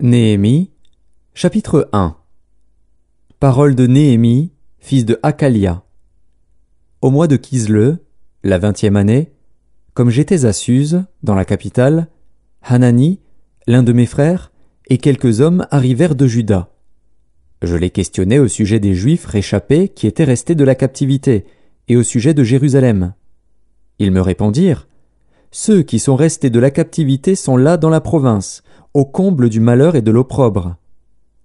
Néhémie, chapitre 1 Parole de Néhémie, fils de Hakalia. Au mois de Kisle, la vingtième année, comme j'étais à Suse, dans la capitale, Hanani, l'un de mes frères, et quelques hommes arrivèrent de Juda. Je les questionnais au sujet des Juifs réchappés qui étaient restés de la captivité, et au sujet de Jérusalem. Ils me répondirent Ceux qui sont restés de la captivité sont là dans la province, au comble du malheur et de l'opprobre.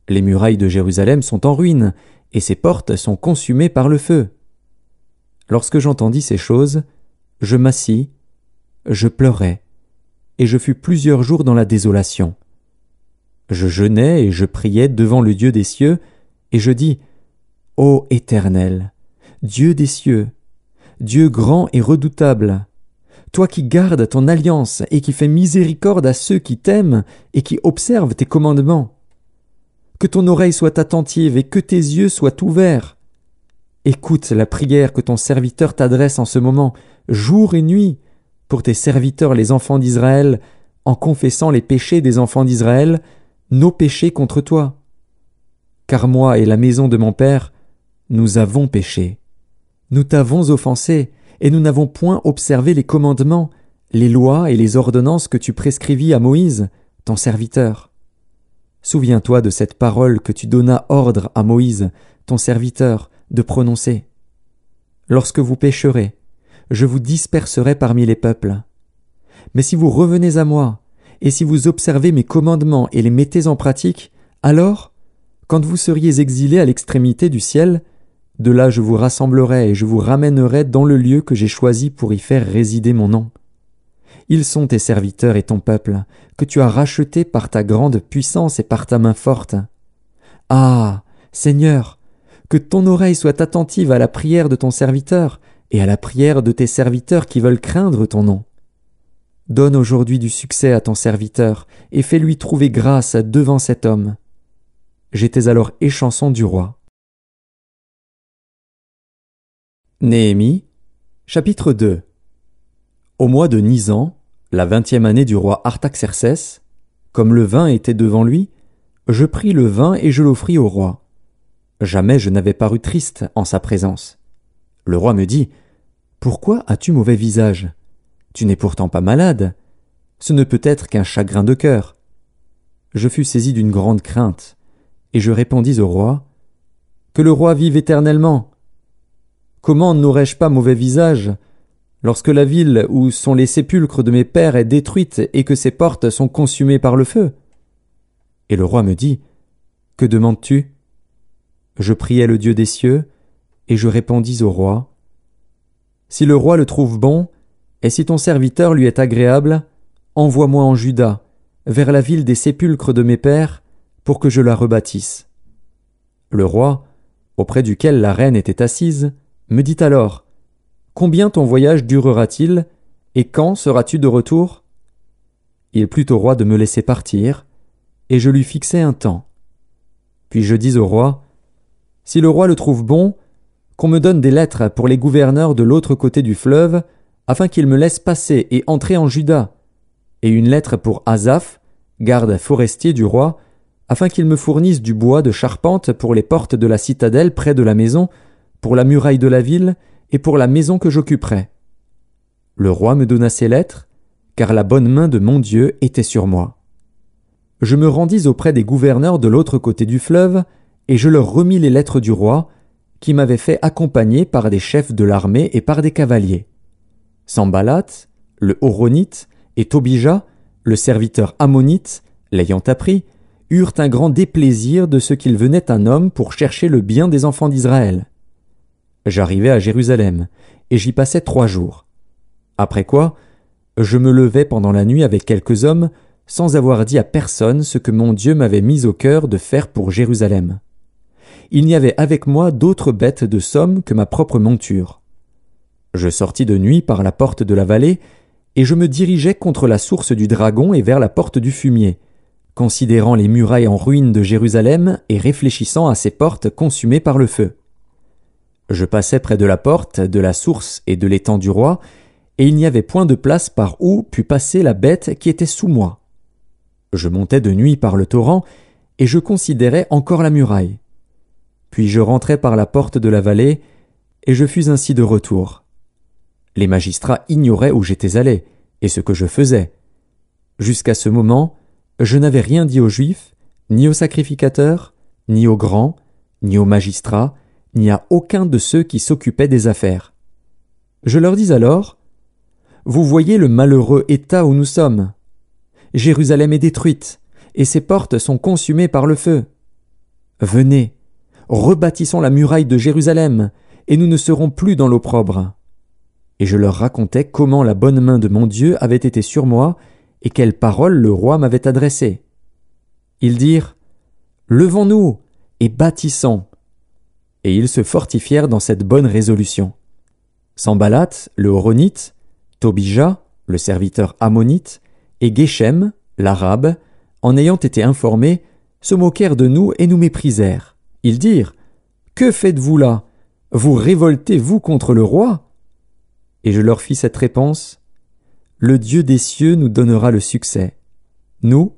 Les murailles de Jérusalem sont en ruine, et ses portes sont consumées par le feu. Lorsque j'entendis ces choses, je m'assis, je pleurais, et je fus plusieurs jours dans la désolation. Je jeûnais et je priais devant le Dieu des cieux, et je dis Ô Éternel, Dieu des cieux, Dieu grand et redoutable, toi qui gardes ton alliance et qui fais miséricorde à ceux qui t'aiment et qui observent tes commandements. Que ton oreille soit attentive et que tes yeux soient ouverts. Écoute la prière que ton serviteur t'adresse en ce moment, jour et nuit, pour tes serviteurs les enfants d'Israël, en confessant les péchés des enfants d'Israël, nos péchés contre toi. Car moi et la maison de mon Père, nous avons péché. Nous t'avons offensé, et nous n'avons point observé les commandements, les lois et les ordonnances que tu prescrivis à Moïse, ton serviteur. Souviens-toi de cette parole que tu donnas ordre à Moïse, ton serviteur, de prononcer. Lorsque vous pécherez, je vous disperserai parmi les peuples. Mais si vous revenez à moi, et si vous observez mes commandements et les mettez en pratique, alors, quand vous seriez exilés à l'extrémité du ciel, de là je vous rassemblerai et je vous ramènerai dans le lieu que j'ai choisi pour y faire résider mon nom. Ils sont tes serviteurs et ton peuple, que tu as rachetés par ta grande puissance et par ta main forte. Ah. Seigneur, que ton oreille soit attentive à la prière de ton serviteur, et à la prière de tes serviteurs qui veulent craindre ton nom. Donne aujourd'hui du succès à ton serviteur, et fais lui trouver grâce devant cet homme. J'étais alors échanson du roi. Néhémie, chapitre 2 Au mois de Nisan, la vingtième année du roi Artaxerces, comme le vin était devant lui, je pris le vin et je l'offris au roi. Jamais je n'avais paru triste en sa présence. Le roi me dit Pourquoi as-tu mauvais visage Tu n'es pourtant pas malade. Ce ne peut être qu'un chagrin de cœur. Je fus saisi d'une grande crainte, et je répondis au roi Que le roi vive éternellement Comment n'aurais-je pas mauvais visage Lorsque la ville où sont les sépulcres de mes pères est détruite et que ses portes sont consumées par le feu Et le roi me dit Que demandes-tu Je priai le Dieu des cieux, et je répondis au roi Si le roi le trouve bon, et si ton serviteur lui est agréable, envoie-moi en Juda, vers la ville des sépulcres de mes pères, pour que je la rebâtisse. Le roi, auprès duquel la reine était assise, me dit alors Combien ton voyage durera-t-il et quand seras-tu de retour Il plut au roi de me laisser partir, et je lui fixai un temps. Puis je dis au roi Si le roi le trouve bon, qu'on me donne des lettres pour les gouverneurs de l'autre côté du fleuve, afin qu'ils me laissent passer et entrer en Juda, et une lettre pour Azaph, garde forestier du roi, afin qu'il me fournisse du bois de charpente pour les portes de la citadelle près de la maison, pour la muraille de la ville et pour la maison que j'occuperai. Le roi me donna ces lettres, car la bonne main de mon Dieu était sur moi. Je me rendis auprès des gouverneurs de l'autre côté du fleuve, et je leur remis les lettres du roi, qui m'avait fait accompagner par des chefs de l'armée et par des cavaliers. Sambalat, le Horonite, et Tobija, le serviteur ammonite, l'ayant appris, eurent un grand déplaisir de ce qu'il venait un homme pour chercher le bien des enfants d'Israël. J'arrivais à Jérusalem, et j'y passais trois jours. Après quoi, je me levai pendant la nuit avec quelques hommes, sans avoir dit à personne ce que mon Dieu m'avait mis au cœur de faire pour Jérusalem. Il n'y avait avec moi d'autres bêtes de somme que ma propre monture. Je sortis de nuit par la porte de la vallée, et je me dirigeais contre la source du dragon et vers la porte du fumier, considérant les murailles en ruine de Jérusalem et réfléchissant à ces portes consumées par le feu. Je passais près de la porte, de la source et de l'étang du roi, et il n'y avait point de place par où pût passer la bête qui était sous moi. Je montais de nuit par le torrent, et je considérais encore la muraille. Puis je rentrais par la porte de la vallée, et je fus ainsi de retour. Les magistrats ignoraient où j'étais allé, et ce que je faisais. Jusqu'à ce moment, je n'avais rien dit aux Juifs, ni aux sacrificateurs, ni aux grands, ni aux magistrats, n'y a aucun de ceux qui s'occupaient des affaires. Je leur dis alors Vous voyez le malheureux état où nous sommes. Jérusalem est détruite, et ses portes sont consumées par le feu. Venez, rebâtissons la muraille de Jérusalem, et nous ne serons plus dans l'opprobre. Et je leur racontais comment la bonne main de mon Dieu avait été sur moi, et quelles paroles le roi m'avait adressées. Ils dirent Levons-nous et bâtissons et ils se fortifièrent dans cette bonne résolution. Sambalat, le Horonite, Tobija, le serviteur ammonite, et Geshem, l'arabe, en ayant été informés, se moquèrent de nous et nous méprisèrent. Ils dirent Que faites-vous là Vous révoltez-vous contre le roi Et je leur fis cette réponse Le Dieu des cieux nous donnera le succès. Nous,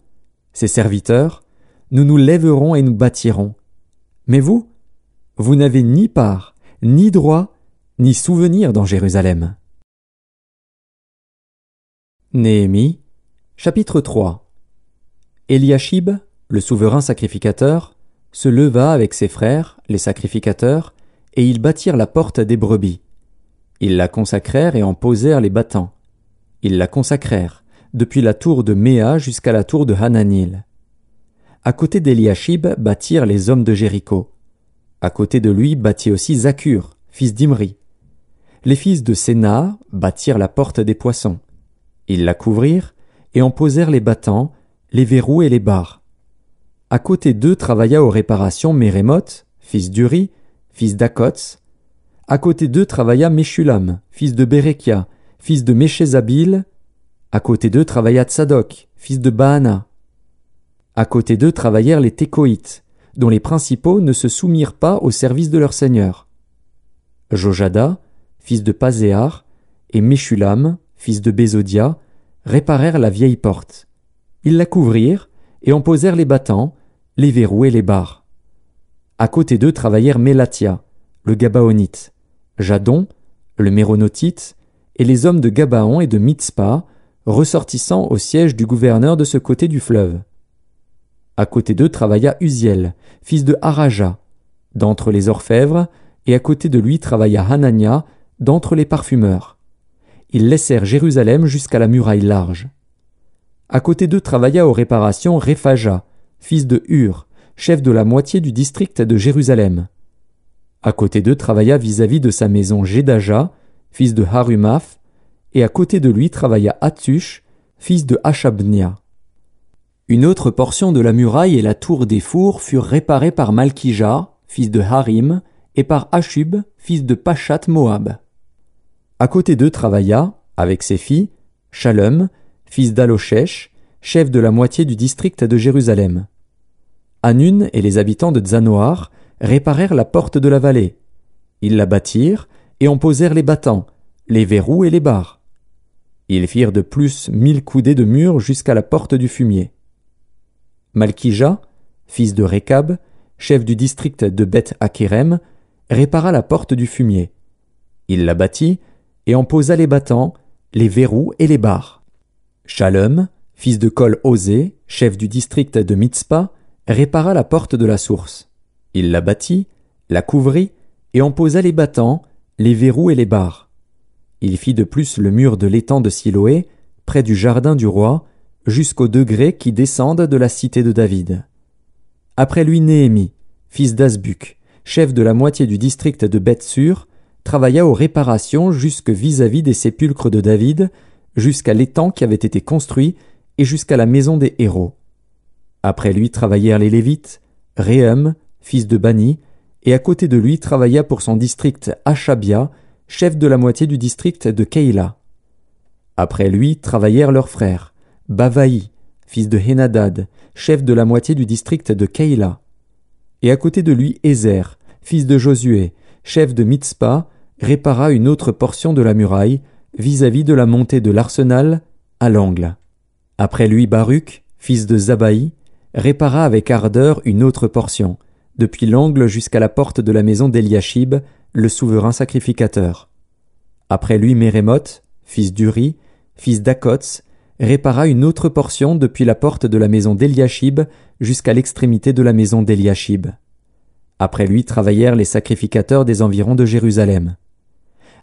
ses serviteurs, nous nous lèverons et nous bâtirons. Mais vous, vous n'avez ni part, ni droit, ni souvenir dans Jérusalem. Néhémie, chapitre 3 Eliashib, le souverain sacrificateur, se leva avec ses frères, les sacrificateurs, et ils bâtirent la porte des brebis. Ils la consacrèrent et en posèrent les battants. Ils la consacrèrent, depuis la tour de Méa jusqu'à la tour de Hananil. À côté d'Eliashib bâtirent les hommes de Jéricho. À côté de lui bâtit aussi Zakur, fils d'Imri. Les fils de Séna bâtirent la porte des poissons. Ils la couvrirent et en posèrent les battants, les verrous et les barres. À côté d'eux travailla aux réparations Mérémoth, fils d'Uri, fils d'Akots. À côté d'eux travailla Meshulam, fils de Berekia, fils de Meshézabil. À côté d'eux travailla Tsadok, fils de Baana. À côté d'eux travaillèrent les Técoïtes, dont les principaux ne se soumirent pas au service de leur seigneur. Jojada, fils de Pazéar, et Meshulam, fils de Bézodia, réparèrent la vieille porte. Ils la couvrirent et en posèrent les battants, les verrous et les barres. À côté d'eux travaillèrent Mélatia, le Gabaonite, Jadon, le Méronotite, et les hommes de Gabaon et de Mitzpah, ressortissant au siège du gouverneur de ce côté du fleuve. À côté d'eux travailla Uziel, fils de Haraja, d'entre les orfèvres, et à côté de lui travailla Hanania, d'entre les parfumeurs. Ils laissèrent Jérusalem jusqu'à la muraille large. À côté d'eux travailla aux réparations Réphaja, fils de Hur, chef de la moitié du district de Jérusalem. À côté d'eux travailla vis-à-vis de sa maison Gédaja, fils de Harumaph, et à côté de lui travailla Hatsush, fils de Hachabnia. Une autre portion de la muraille et la tour des fours furent réparées par Malkija, fils de Harim, et par Ashub, fils de Pachat Moab. À côté d'eux travailla, avec ses filles, Shalom, fils d'Alochesh, chef de la moitié du district de Jérusalem. Hanun et les habitants de Zanoar réparèrent la porte de la vallée. Ils la bâtirent et en posèrent les battants, les verrous et les barres. Ils firent de plus mille coudées de murs jusqu'à la porte du fumier. Malkija, fils de Rekab, chef du district de Beth Akerem, répara la porte du fumier. Il la bâtit et en posa les battants, les verrous et les barres. Shalom, fils de Kol Osé, chef du district de Mitzpah, répara la porte de la source. Il la bâtit, la couvrit et en posa les battants, les verrous et les barres. Il fit de plus le mur de l'étang de Siloé, près du jardin du roi, jusqu'aux degrés qui descendent de la cité de David. Après lui Néhémie, fils d'Azbuk, chef de la moitié du district de Bethsur, travailla aux réparations jusque vis-à-vis des sépulcres de David, jusqu'à l'étang qui avait été construit et jusqu'à la maison des héros. Après lui travaillèrent les Lévites, Réhem, fils de Bani, et à côté de lui travailla pour son district Achabia, chef de la moitié du district de Keïla. Après lui travaillèrent leurs frères, Bavaï, fils de Hénadad, chef de la moitié du district de Keïla. Et à côté de lui Ezer fils de Josué, chef de Mitzpah, répara une autre portion de la muraille, vis-à-vis de la montée de l'arsenal, à l'angle. Après lui Baruch, fils de Zabaï, répara avec ardeur une autre portion, depuis l'angle jusqu'à la porte de la maison d'Eliachib, le souverain sacrificateur. Après lui Mérémoth, fils d'Uri, fils d'Akots, répara une autre portion depuis la porte de la maison d'Eliashib jusqu'à l'extrémité de la maison d'Eliashib. Après lui travaillèrent les sacrificateurs des environs de Jérusalem.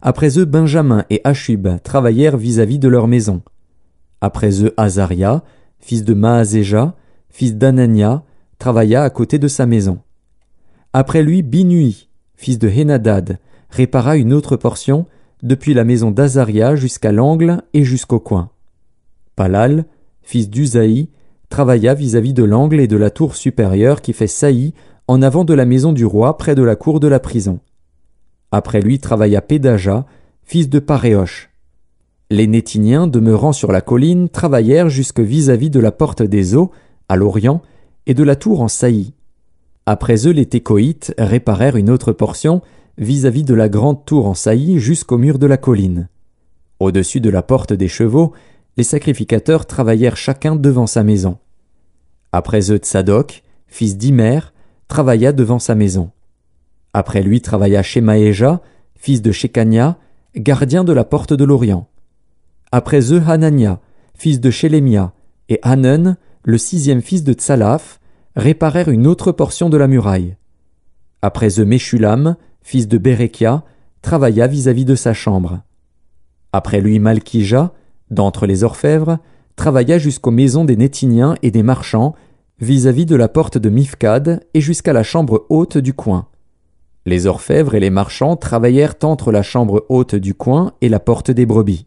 Après eux Benjamin et Achub travaillèrent vis-à-vis de leur maison. Après eux Azaria, fils de Maazéja, fils d'Anania, travailla à côté de sa maison. Après lui Binui, fils de Hénadad, répara une autre portion depuis la maison d'Azaria jusqu'à l'angle et jusqu'au coin. Palal, fils d'Usaï, travailla vis-à-vis de l'angle et de la tour supérieure qui fait saillie en avant de la maison du roi près de la cour de la prison. Après lui travailla Pédaja, fils de Paréoche. Les Nétiniens, demeurant sur la colline, travaillèrent jusque vis-à-vis de la porte des eaux, à l'orient, et de la tour en saillie. Après eux, les Técoïtes réparèrent une autre portion, vis-à-vis -vis de la grande tour en saillie jusqu'au mur de la colline. Au-dessus de la porte des chevaux, les sacrificateurs travaillèrent chacun devant sa maison. Après eux, Tsadok, fils d'Imer, travailla devant sa maison. Après lui travailla Shemaéja, fils de Shekania, gardien de la porte de l'Orient. Après eux, Hanania, fils de Shelemia, et Hanun, le sixième fils de Tsalaf, réparèrent une autre portion de la muraille. Après eux, Meshulam, fils de Berekia, travailla vis-à-vis -vis de sa chambre. Après lui, Malkija, d'entre les orfèvres, travailla jusqu'aux maisons des Nétiniens et des marchands, vis-à-vis de la porte de Mifkad et jusqu'à la chambre haute du coin. Les orfèvres et les marchands travaillèrent entre la chambre haute du coin et la porte des brebis.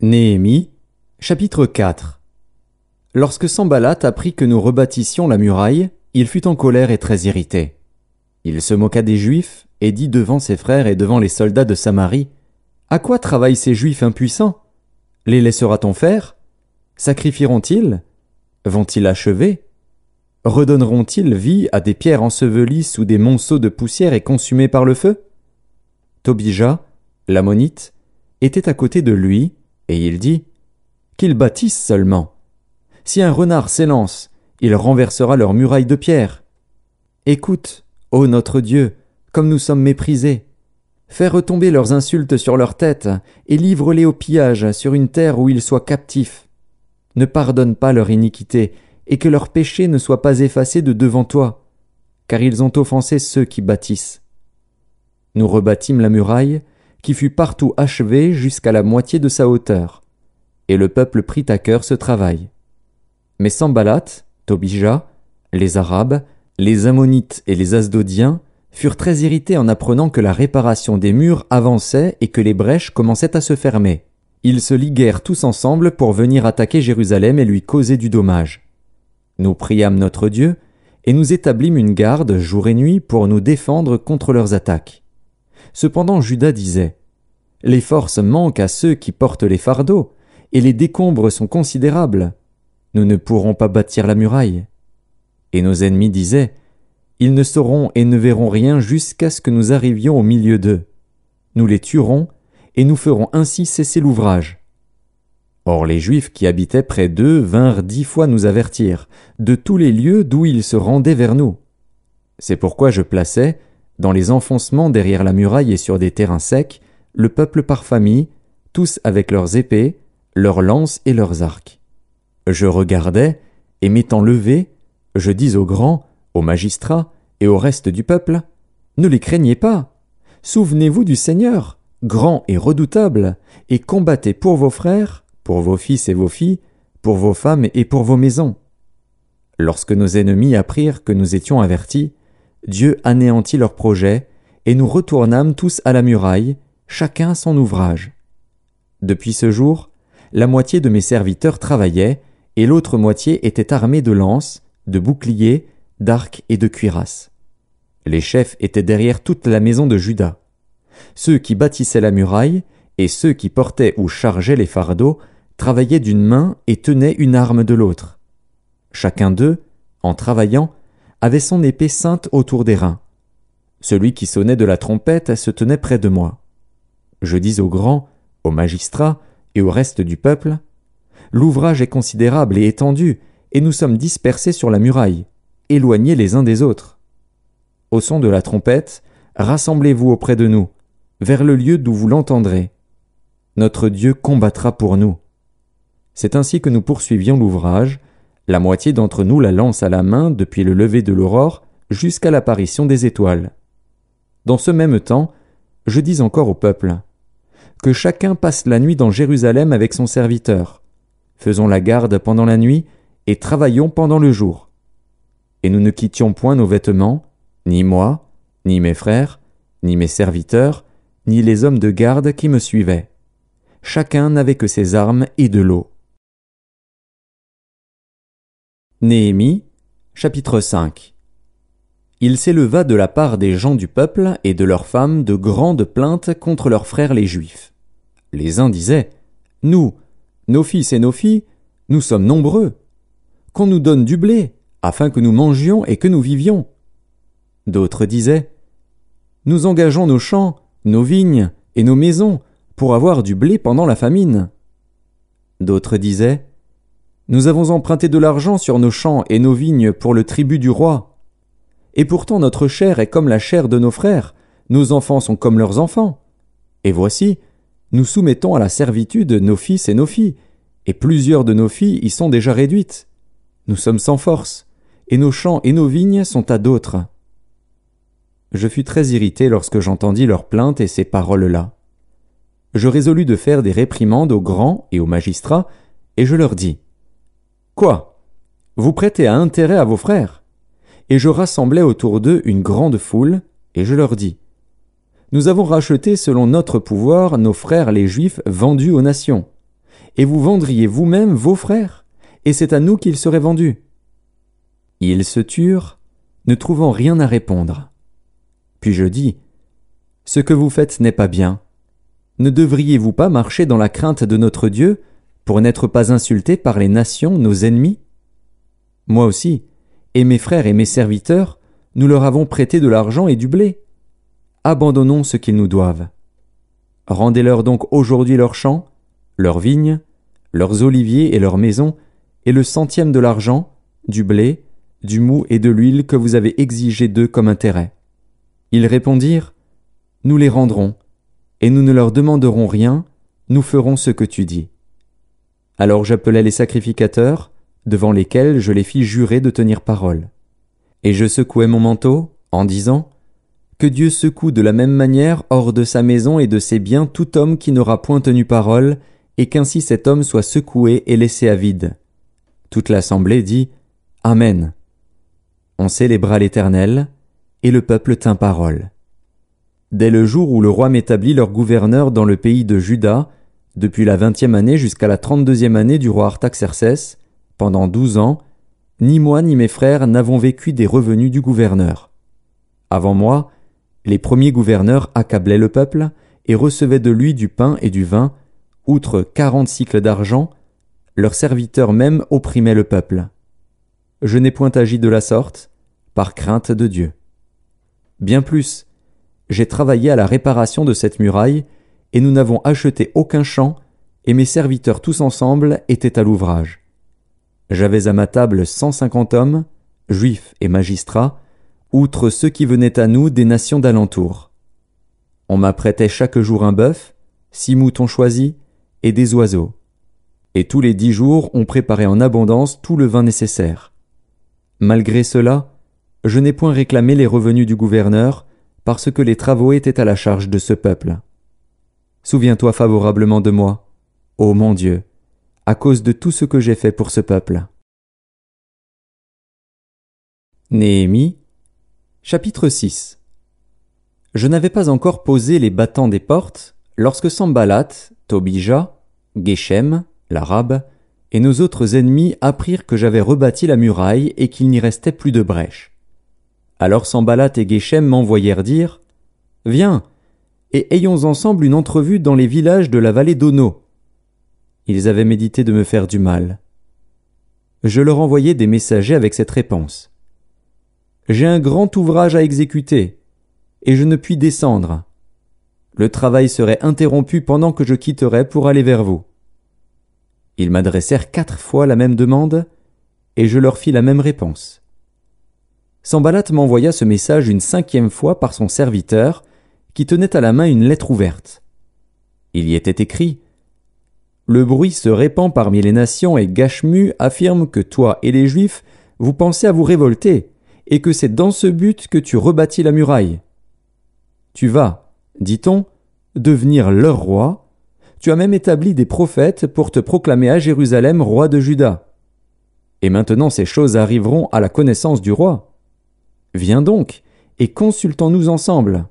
Néhémie, chapitre 4 Lorsque Sambalat apprit que nous rebâtissions la muraille, il fut en colère et très irrité. Il se moqua des Juifs et dit devant ses frères et devant les soldats de Samarie à quoi travaillent ces Juifs impuissants Les laissera-t-on faire Sacrifieront-ils Vont-ils achever Redonneront-ils vie à des pierres ensevelies sous des monceaux de poussière et consumées par le feu Tobija, l'ammonite, était à côté de lui, et il dit Qu'ils bâtissent seulement. Si un renard s'élance, il renversera leurs murailles de pierre. Écoute, ô notre Dieu, comme nous sommes méprisés. Fais retomber leurs insultes sur leur tête, et livre-les au pillage sur une terre où ils soient captifs. Ne pardonne pas leur iniquité, et que leur péché ne soit pas effacé de devant toi, car ils ont offensé ceux qui bâtissent. Nous rebâtîmes la muraille, qui fut partout achevée jusqu'à la moitié de sa hauteur, et le peuple prit à cœur ce travail. Mais Sambalat, Tobija, les Arabes, les Ammonites et les Asdodiens furent très irrités en apprenant que la réparation des murs avançait et que les brèches commençaient à se fermer. Ils se liguèrent tous ensemble pour venir attaquer Jérusalem et lui causer du dommage. Nous priâmes notre Dieu, et nous établîmes une garde jour et nuit pour nous défendre contre leurs attaques. Cependant Judas disait. Les forces manquent à ceux qui portent les fardeaux, et les décombres sont considérables. Nous ne pourrons pas bâtir la muraille. Et nos ennemis disaient. Ils ne sauront et ne verront rien jusqu'à ce que nous arrivions au milieu d'eux. Nous les tuerons, et nous ferons ainsi cesser l'ouvrage. Or les Juifs qui habitaient près d'eux vinrent dix fois nous avertir, de tous les lieux d'où ils se rendaient vers nous. C'est pourquoi je plaçais, dans les enfoncements derrière la muraille et sur des terrains secs, le peuple par famille, tous avec leurs épées, leurs lances et leurs arcs. Je regardais, et m'étant levé, je dis aux grands, aux magistrats et au reste du peuple, Ne les craignez pas. Souvenez-vous du Seigneur, grand et redoutable, et combattez pour vos frères, pour vos fils et vos filles, pour vos femmes et pour vos maisons. Lorsque nos ennemis apprirent que nous étions avertis, Dieu anéantit leur projet, et nous retournâmes tous à la muraille, chacun son ouvrage. Depuis ce jour, la moitié de mes serviteurs travaillaient et l'autre moitié était armée de lances, de boucliers d'arcs et de cuirasses. Les chefs étaient derrière toute la maison de Judas. Ceux qui bâtissaient la muraille et ceux qui portaient ou chargeaient les fardeaux travaillaient d'une main et tenaient une arme de l'autre. Chacun d'eux, en travaillant, avait son épée sainte autour des reins. Celui qui sonnait de la trompette se tenait près de moi. Je dis aux grands, aux magistrats et au reste du peuple L'ouvrage est considérable et étendu, et nous sommes dispersés sur la muraille. « Éloignez les uns des autres. Au son de la trompette, rassemblez-vous auprès de nous, vers le lieu d'où vous l'entendrez. Notre Dieu combattra pour nous. C'est ainsi que nous poursuivions l'ouvrage, la moitié d'entre nous la lance à la main depuis le lever de l'aurore jusqu'à l'apparition des étoiles. Dans ce même temps, je dis encore au peuple que chacun passe la nuit dans Jérusalem avec son serviteur. Faisons la garde pendant la nuit et travaillons pendant le jour et nous ne quittions point nos vêtements, ni moi, ni mes frères, ni mes serviteurs, ni les hommes de garde qui me suivaient. Chacun n'avait que ses armes et de l'eau. Néhémie, chapitre 5 Il s'éleva de la part des gens du peuple et de leurs femmes de grandes plaintes contre leurs frères les Juifs. Les uns disaient Nous, nos fils et nos filles, nous sommes nombreux. Qu'on nous donne du blé, afin que nous mangions et que nous vivions. D'autres disaient Nous engageons nos champs, nos vignes et nos maisons pour avoir du blé pendant la famine. D'autres disaient Nous avons emprunté de l'argent sur nos champs et nos vignes pour le tribut du roi. Et pourtant notre chair est comme la chair de nos frères, nos enfants sont comme leurs enfants. Et voici, nous soumettons à la servitude nos fils et nos filles, et plusieurs de nos filles y sont déjà réduites. Nous sommes sans force et nos champs et nos vignes sont à d'autres. Je fus très irrité lorsque j'entendis leurs plaintes et ces paroles-là. Je résolus de faire des réprimandes aux grands et aux magistrats, et je leur dis Quoi Vous prêtez à intérêt à vos frères Et je rassemblai autour d'eux une grande foule, et je leur dis Nous avons racheté selon notre pouvoir nos frères les Juifs vendus aux nations. Et vous vendriez vous-même vos frères, et c'est à nous qu'ils seraient vendus ils se turent, ne trouvant rien à répondre. Puis je dis, Ce que vous faites n'est pas bien. Ne devriez-vous pas marcher dans la crainte de notre Dieu pour n'être pas insultés par les nations, nos ennemis Moi aussi, et mes frères et mes serviteurs, nous leur avons prêté de l'argent et du blé. Abandonnons ce qu'ils nous doivent. Rendez-leur donc aujourd'hui leurs champs, leurs vignes, leurs oliviers et leurs maisons, et le centième de l'argent, du blé, du mou et de l'huile que vous avez exigé d'eux comme intérêt. Ils répondirent Nous les rendrons, et nous ne leur demanderons rien, nous ferons ce que tu dis. Alors j'appelai les sacrificateurs, devant lesquels je les fis jurer de tenir parole. Et je secouai mon manteau, en disant Que Dieu secoue de la même manière hors de sa maison et de ses biens tout homme qui n'aura point tenu parole, et qu'ainsi cet homme soit secoué et laissé à vide. Toute l'assemblée dit Amen. On célébra l'Éternel, et le peuple tint parole. Dès le jour où le roi m'établit leur gouverneur dans le pays de Juda, depuis la vingtième année jusqu'à la trente-deuxième année du roi artaxercès pendant douze ans, ni moi ni mes frères n'avons vécu des revenus du gouverneur. Avant moi, les premiers gouverneurs accablaient le peuple et recevaient de lui du pain et du vin, outre quarante cycles d'argent, leurs serviteurs même opprimaient le peuple. Je n'ai point agi de la sorte, par crainte de Dieu. Bien plus, j'ai travaillé à la réparation de cette muraille, et nous n'avons acheté aucun champ, et mes serviteurs tous ensemble étaient à l'ouvrage. J'avais à ma table cent cinquante hommes, juifs et magistrats, outre ceux qui venaient à nous des nations d'alentour. On m'apprêtait chaque jour un bœuf, six moutons choisis, et des oiseaux. Et tous les dix jours on préparait en abondance tout le vin nécessaire. Malgré cela, je n'ai point réclamé les revenus du gouverneur, parce que les travaux étaient à la charge de ce peuple. Souviens-toi favorablement de moi, ô mon Dieu, à cause de tout ce que j'ai fait pour ce peuple. Néhémie, chapitre 6 Je n'avais pas encore posé les battants des portes lorsque Sambalat, Tobija, Geshem, l'arabe, et nos autres ennemis apprirent que j'avais rebâti la muraille et qu'il n'y restait plus de brèche. Alors Sambalat et Geshem m'envoyèrent dire Viens, et ayons ensemble une entrevue dans les villages de la vallée d'Ono. Ils avaient médité de me faire du mal. Je leur envoyai des messagers avec cette réponse. J'ai un grand ouvrage à exécuter, et je ne puis descendre. Le travail serait interrompu pendant que je quitterais pour aller vers vous. Ils m'adressèrent quatre fois la même demande, et je leur fis la même réponse. Sambalat m'envoya ce message une cinquième fois par son serviteur, qui tenait à la main une lettre ouverte. Il y était écrit Le bruit se répand parmi les nations et Gashmu affirme que toi et les Juifs, vous pensez à vous révolter, et que c'est dans ce but que tu rebâtis la muraille. Tu vas, dit-on, devenir leur roi. Tu as même établi des prophètes pour te proclamer à Jérusalem roi de Juda. Et maintenant ces choses arriveront à la connaissance du roi. Viens donc, et consultons-nous ensemble.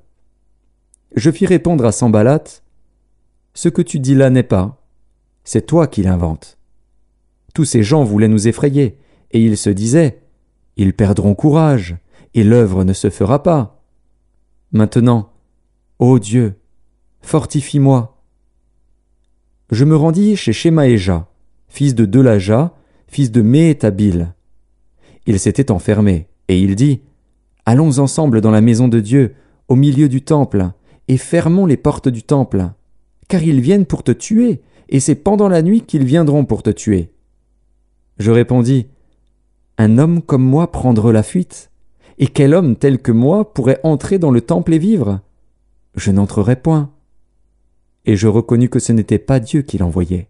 Je fis répondre à Sambalat Ce que tu dis là n'est pas. C'est toi qui l'inventes. Tous ces gens voulaient nous effrayer, et ils se disaient Ils perdront courage, et l'œuvre ne se fera pas. Maintenant, ô Dieu, fortifie-moi. Je me rendis chez Shemaéja, fils de Delaja, fils de Métabil. Il s'était enfermé, et il dit Allons ensemble dans la maison de Dieu, au milieu du temple, et fermons les portes du temple, car ils viennent pour te tuer, et c'est pendant la nuit qu'ils viendront pour te tuer. Je répondis. Un homme comme moi prendre la fuite? Et quel homme tel que moi pourrait entrer dans le temple et vivre? Je n'entrerai point. Et je reconnus que ce n'était pas Dieu qui l'envoyait.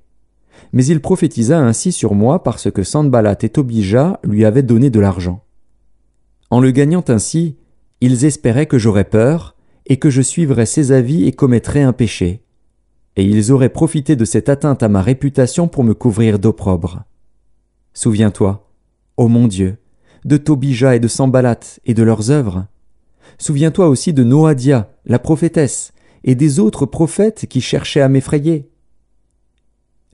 Mais il prophétisa ainsi sur moi parce que Sandbalat et Tobija lui avaient donné de l'argent. En le gagnant ainsi, ils espéraient que j'aurais peur, et que je suivrais ses avis et commettrais un péché. Et ils auraient profité de cette atteinte à ma réputation pour me couvrir d'opprobre. Souviens-toi, ô mon Dieu, de Tobija et de Sambalat et de leurs œuvres. Souviens-toi aussi de Noadia, la prophétesse, et des autres prophètes qui cherchaient à m'effrayer.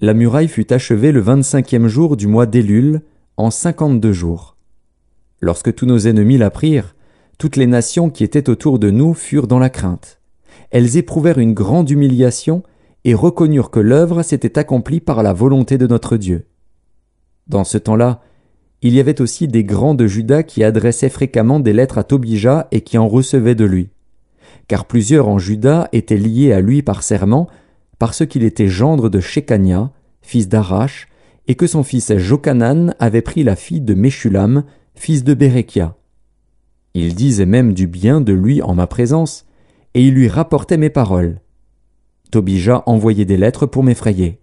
La muraille fut achevée le vingt-cinquième jour du mois d'Elul, en cinquante-deux jours. Lorsque tous nos ennemis l'apprirent, toutes les nations qui étaient autour de nous furent dans la crainte. Elles éprouvèrent une grande humiliation et reconnurent que l'œuvre s'était accomplie par la volonté de notre Dieu. Dans ce temps-là, il y avait aussi des grands de Juda qui adressaient fréquemment des lettres à Tobija et qui en recevaient de lui. Car plusieurs en Juda étaient liés à lui par serment, parce qu'il était gendre de Shekania, fils d'Arach, et que son fils Jokanan avait pris la fille de Meshulam, fils de Bérékia. Il disait même du bien de lui en ma présence, et il lui rapportait mes paroles. Tobija envoyait des lettres pour m'effrayer.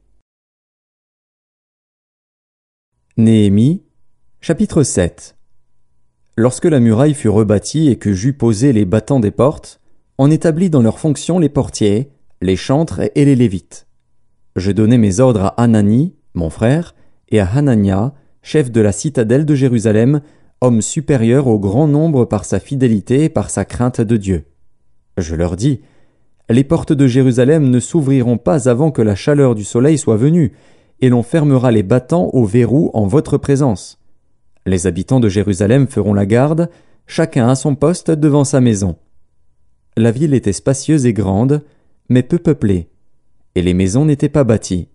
Néhémie, chapitre 7 Lorsque la muraille fut rebâtie et que j'eus posé les battants des portes, on établit dans leurs fonctions les portiers, les chantres et les lévites. Je donnai mes ordres à Hanani, mon frère, et à Hanania, chef de la citadelle de Jérusalem, homme supérieur au grand nombre par sa fidélité et par sa crainte de Dieu. Je leur dis, Les portes de Jérusalem ne s'ouvriront pas avant que la chaleur du soleil soit venue, et l'on fermera les battants au verrou en votre présence. Les habitants de Jérusalem feront la garde, chacun à son poste devant sa maison. La ville était spacieuse et grande, mais peu peuplée, et les maisons n'étaient pas bâties.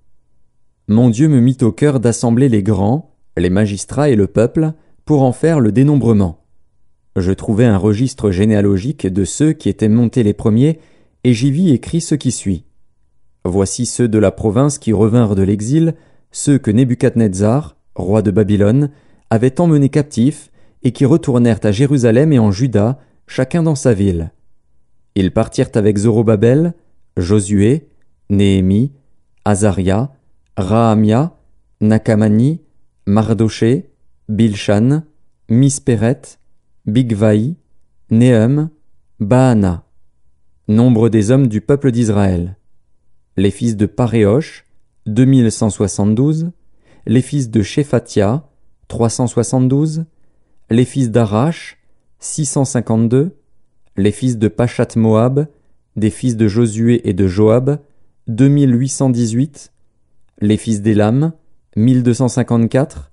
Mon Dieu me mit au cœur d'assembler les grands, les magistrats et le peuple, pour en faire le dénombrement. Je trouvai un registre généalogique de ceux qui étaient montés les premiers, et j'y vis écrit ce qui suit. Voici ceux de la province qui revinrent de l'exil, ceux que Nebuchadnezzar, roi de Babylone, avait emmenés captifs, et qui retournèrent à Jérusalem et en Juda, chacun dans sa ville. Ils partirent avec Zorobabel, Josué, Néhémie, Azaria, Rahamia, Nakamani, Mardoché, Bilshan, Misperet, Bigvai, Nehem, Baana. Nombre des hommes du peuple d'Israël. Les fils de Paréosh, 2172. Les fils de Shephatia, 372. Les fils d'Arash, 652. Les fils de Pachat Moab, des fils de Josué et de Joab, 2818. Les fils d'Elam, 1254.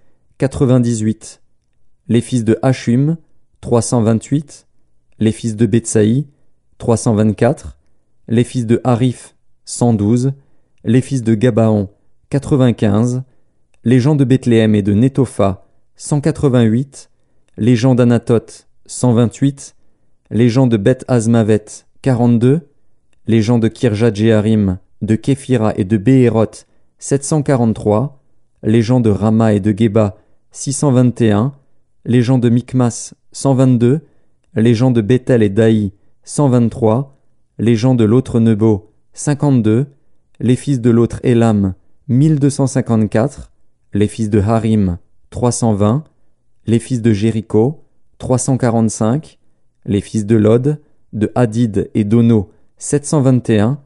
98. Les fils de Hachum, 328. Les fils de Betsaï, 324. Les fils de Arif, 112. Les fils de Gabaon, 95. Les gens de Bethléem et de Netopha, 188. Les gens d'Anathoth, 128. Les gens de Beth Azmavet, 42. Les gens de Kirjat de Képhira et de Béhéroth, 743. Les gens de Rama et de Geba, 621, les gens de Micmas 122, les gens de Bethel et d'Aï 123, les gens de l'autre Nebo 52, les fils de l'autre Elam, 1254, les fils de Harim 320, les fils de Jéricho 345, les fils de Lod, de Hadid et d'Ono 721,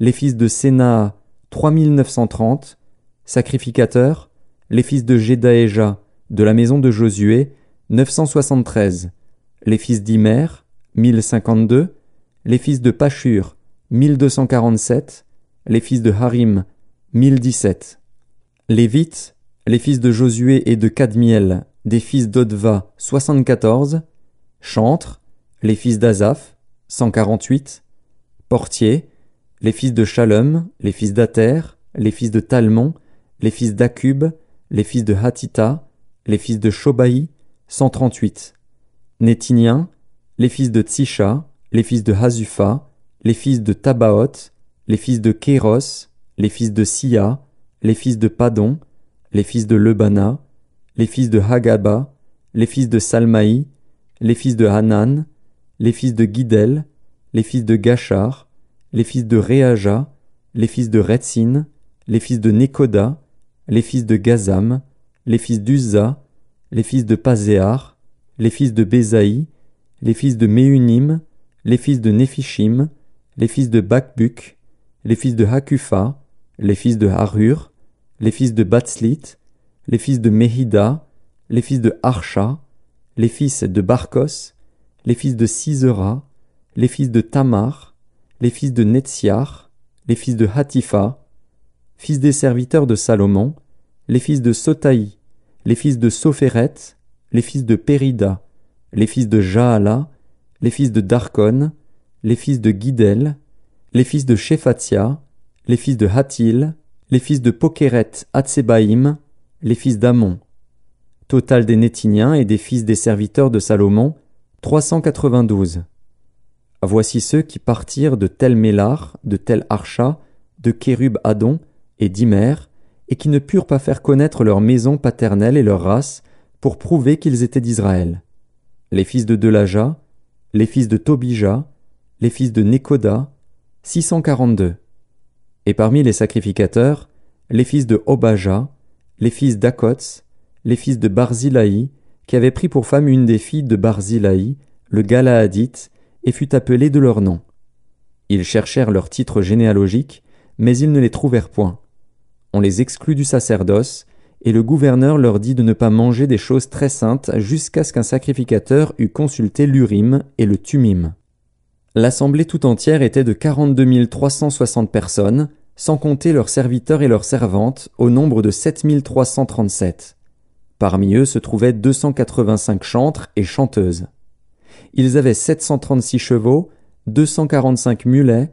les fils de Sénaa 3930, sacrificateurs, les fils de Jedaéja de la maison de Josué, 973, les fils d'Imer, 1052, les fils de Pachur, 1247, les fils de Harim, 1017. Lévites, les fils de Josué et de Cadmiel, des fils d'Odva, 74, Chantre, les fils d'Azaph, 148, Portier, les fils de Shalom, les fils d'Ater, les fils de Talmon, les fils d'Akub, les fils de Hatita, les fils de trente 138. Néthinien, les fils de Tsisha, les fils de Hazufa, les fils de Tabaoth, les fils de Kéros, les fils de Sia, les fils de Padon, les fils de Lebana, les fils de Hagaba, les fils de Salmaï, les fils de Hanan, les fils de Gidel, les fils de Gachar, les fils de Réaja, les fils de Retzin. les fils de Nekoda, les fils de Gazam, les fils d'Uzza, les fils de Pazéar, les fils de Bézaï, les fils de Meunim, les fils de Néphishim, les fils de Bakbuk, les fils de Hakufa, les fils de Harur, les fils de Batslit, les fils de Mehida, les fils de Archa, les fils de Barkos, les fils de Sisera, les fils de Tamar, les fils de Netsiar, les fils de Hatifa, fils des serviteurs de Salomon, les fils de Sotaï, les fils de Sophéret, les fils de Périda, les fils de Jaala, les fils de Darkon, les fils de Guidel, les fils de Shephatia, les fils de Hatil, les fils de Pokeret, Atsebaim, les fils d'Amon. Total des Nétiniens et des fils des serviteurs de Salomon, 392. Voici ceux qui partirent de Tel Mélar, de Tel Archa, de Kérub Adon et d'Imer, et qui ne purent pas faire connaître leur maison paternelle et leur race, pour prouver qu'ils étaient d'Israël. Les fils de Delaja, les fils de Tobija, les fils de Nekoda, 642. Et parmi les sacrificateurs, les fils de Obaja, les fils d'Akots, les fils de Barzilaï, qui avaient pris pour femme une des filles de Barzilaï, le Galaadite, et fut appelée de leur nom. Ils cherchèrent leur titre généalogique, mais ils ne les trouvèrent point on les exclut du sacerdoce, et le gouverneur leur dit de ne pas manger des choses très saintes jusqu'à ce qu'un sacrificateur eût consulté l'Urim et le Tumim. L'assemblée tout entière était de 42 360 personnes, sans compter leurs serviteurs et leurs servantes, au nombre de 7 Parmi eux se trouvaient 285 chantres et chanteuses. Ils avaient 736 chevaux, 245 mulets,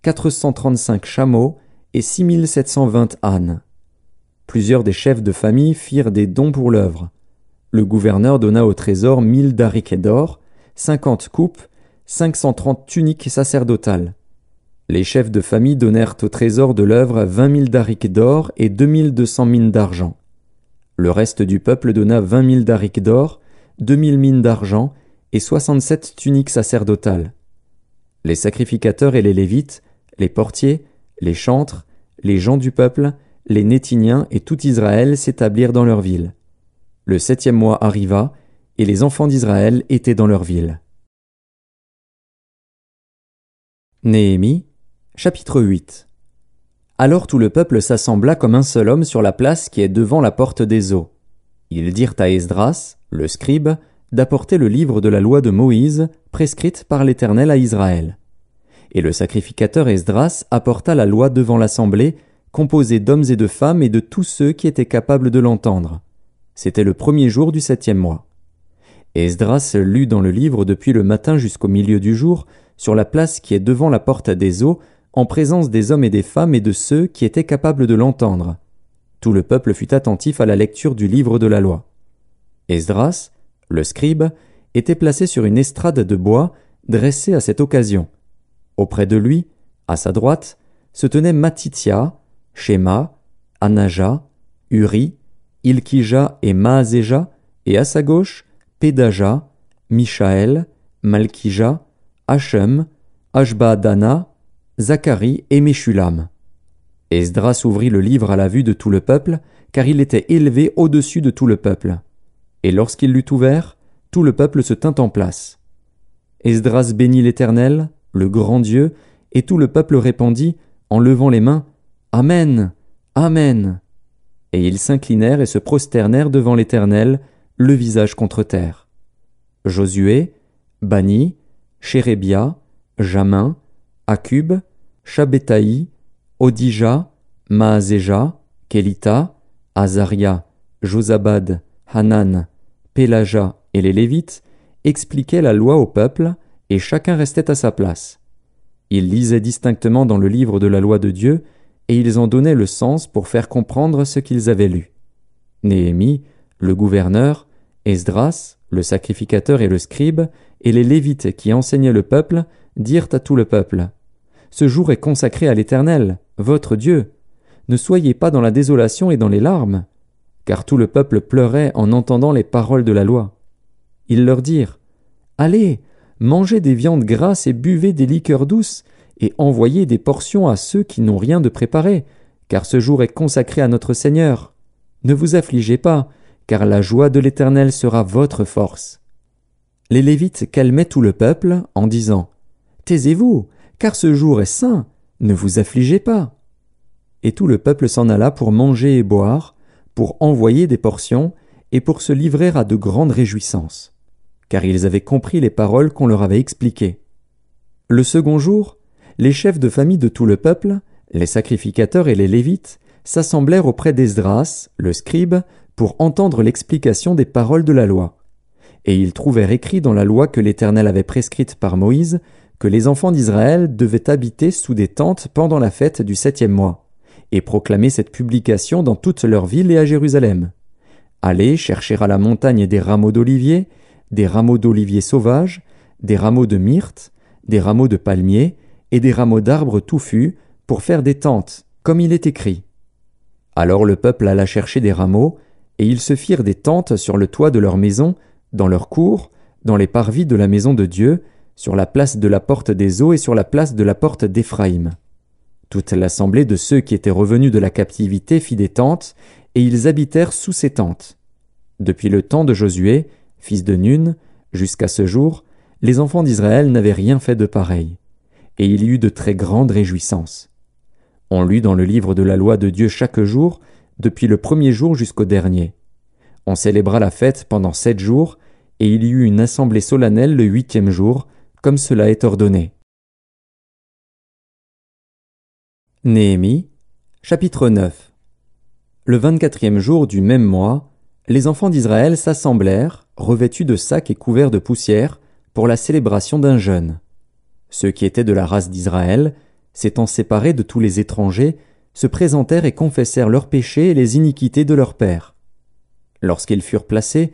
435 chameaux, et 6720 ânes. Plusieurs des chefs de famille firent des dons pour l'œuvre. Le gouverneur donna au trésor 1000 dariquets d'or, 50 coupes, 530 tuniques sacerdotales. Les chefs de famille donnèrent au trésor de l'œuvre 20 000 dariques d'or et 2200 mines d'argent. Le reste du peuple donna 20 mille dariques d'or, 2000 mines d'argent et 67 tuniques sacerdotales. Les sacrificateurs et les lévites, les portiers, les chantres, les gens du peuple, les Nétiniens et tout Israël s'établirent dans leur ville. Le septième mois arriva, et les enfants d'Israël étaient dans leur ville. Néhémie, chapitre 8 Alors tout le peuple s'assembla comme un seul homme sur la place qui est devant la porte des eaux. Ils dirent à Esdras, le scribe, d'apporter le livre de la loi de Moïse, prescrite par l'Éternel à Israël. Et le sacrificateur Esdras apporta la loi devant l'assemblée, composée d'hommes et de femmes et de tous ceux qui étaient capables de l'entendre. C'était le premier jour du septième mois. Esdras lut dans le livre depuis le matin jusqu'au milieu du jour, sur la place qui est devant la porte des eaux, en présence des hommes et des femmes et de ceux qui étaient capables de l'entendre. Tout le peuple fut attentif à la lecture du livre de la loi. Esdras, le scribe, était placé sur une estrade de bois dressée à cette occasion. Auprès de lui, à sa droite, se tenaient Matitia, Shema, Anaja, Uri, Ilkija et Maaseja, et à sa gauche, Pédaja, Michaël, Malkija, Hachem, Ashbadana, Zacharie et Meshulam. Esdras ouvrit le livre à la vue de tout le peuple, car il était élevé au-dessus de tout le peuple. Et lorsqu'il l'eut ouvert, tout le peuple se tint en place. Esdras bénit l'Éternel, le grand Dieu, et tout le peuple répondit, en levant les mains, Amen, Amen. Et ils s'inclinèrent et se prosternèrent devant l'Éternel, le visage contre terre. Josué, Bani, Chérébia, Jamin, Acub, Shabétaï, Odija, Maazéja, Kelita, Azaria, Josabad, Hanan, Pelaja et les Lévites expliquaient la loi au peuple, et chacun restait à sa place. Ils lisaient distinctement dans le livre de la loi de Dieu, et ils en donnaient le sens pour faire comprendre ce qu'ils avaient lu. Néhémie, le gouverneur, Esdras, le sacrificateur et le scribe, et les Lévites qui enseignaient le peuple, dirent à tout le peuple. Ce jour est consacré à l'Éternel, votre Dieu. Ne soyez pas dans la désolation et dans les larmes. Car tout le peuple pleurait en entendant les paroles de la loi. Ils leur dirent. Allez, mangez des viandes grasses et buvez des liqueurs douces, et envoyez des portions à ceux qui n'ont rien de préparé, car ce jour est consacré à notre Seigneur. Ne vous affligez pas, car la joie de l'Éternel sera votre force. Les Lévites calmaient tout le peuple en disant Taisez-vous, car ce jour est saint, ne vous affligez pas. Et tout le peuple s'en alla pour manger et boire, pour envoyer des portions, et pour se livrer à de grandes réjouissances car ils avaient compris les paroles qu'on leur avait expliquées. Le second jour, les chefs de famille de tout le peuple, les sacrificateurs et les lévites, s'assemblèrent auprès d'Esdras, le scribe, pour entendre l'explication des paroles de la loi. Et ils trouvèrent écrit dans la loi que l'Éternel avait prescrite par Moïse que les enfants d'Israël devaient habiter sous des tentes pendant la fête du septième mois, et proclamer cette publication dans toutes leurs villes et à Jérusalem. Allez chercher à la montagne des rameaux d'olivier, des rameaux d'oliviers sauvages, des rameaux de myrte, des rameaux de palmiers et des rameaux d'arbres touffus pour faire des tentes, comme il est écrit. Alors le peuple alla chercher des rameaux, et ils se firent des tentes sur le toit de leur maison, dans leur cour, dans les parvis de la maison de Dieu, sur la place de la porte des eaux et sur la place de la porte d'Éphraïm. Toute l'assemblée de ceux qui étaient revenus de la captivité fit des tentes, et ils habitèrent sous ces tentes. Depuis le temps de Josué, fils de Nun, jusqu'à ce jour, les enfants d'Israël n'avaient rien fait de pareil, et il y eut de très grandes réjouissances. On lut dans le livre de la loi de Dieu chaque jour, depuis le premier jour jusqu'au dernier. On célébra la fête pendant sept jours, et il y eut une assemblée solennelle le huitième jour, comme cela est ordonné. Néhémie, chapitre 9 Le vingt-quatrième jour du même mois, les enfants d'Israël s'assemblèrent, revêtus de sacs et couverts de poussière, pour la célébration d'un jeûne. Ceux qui étaient de la race d'Israël, s'étant séparés de tous les étrangers, se présentèrent et confessèrent leurs péchés et les iniquités de leurs pères. Lorsqu'ils furent placés,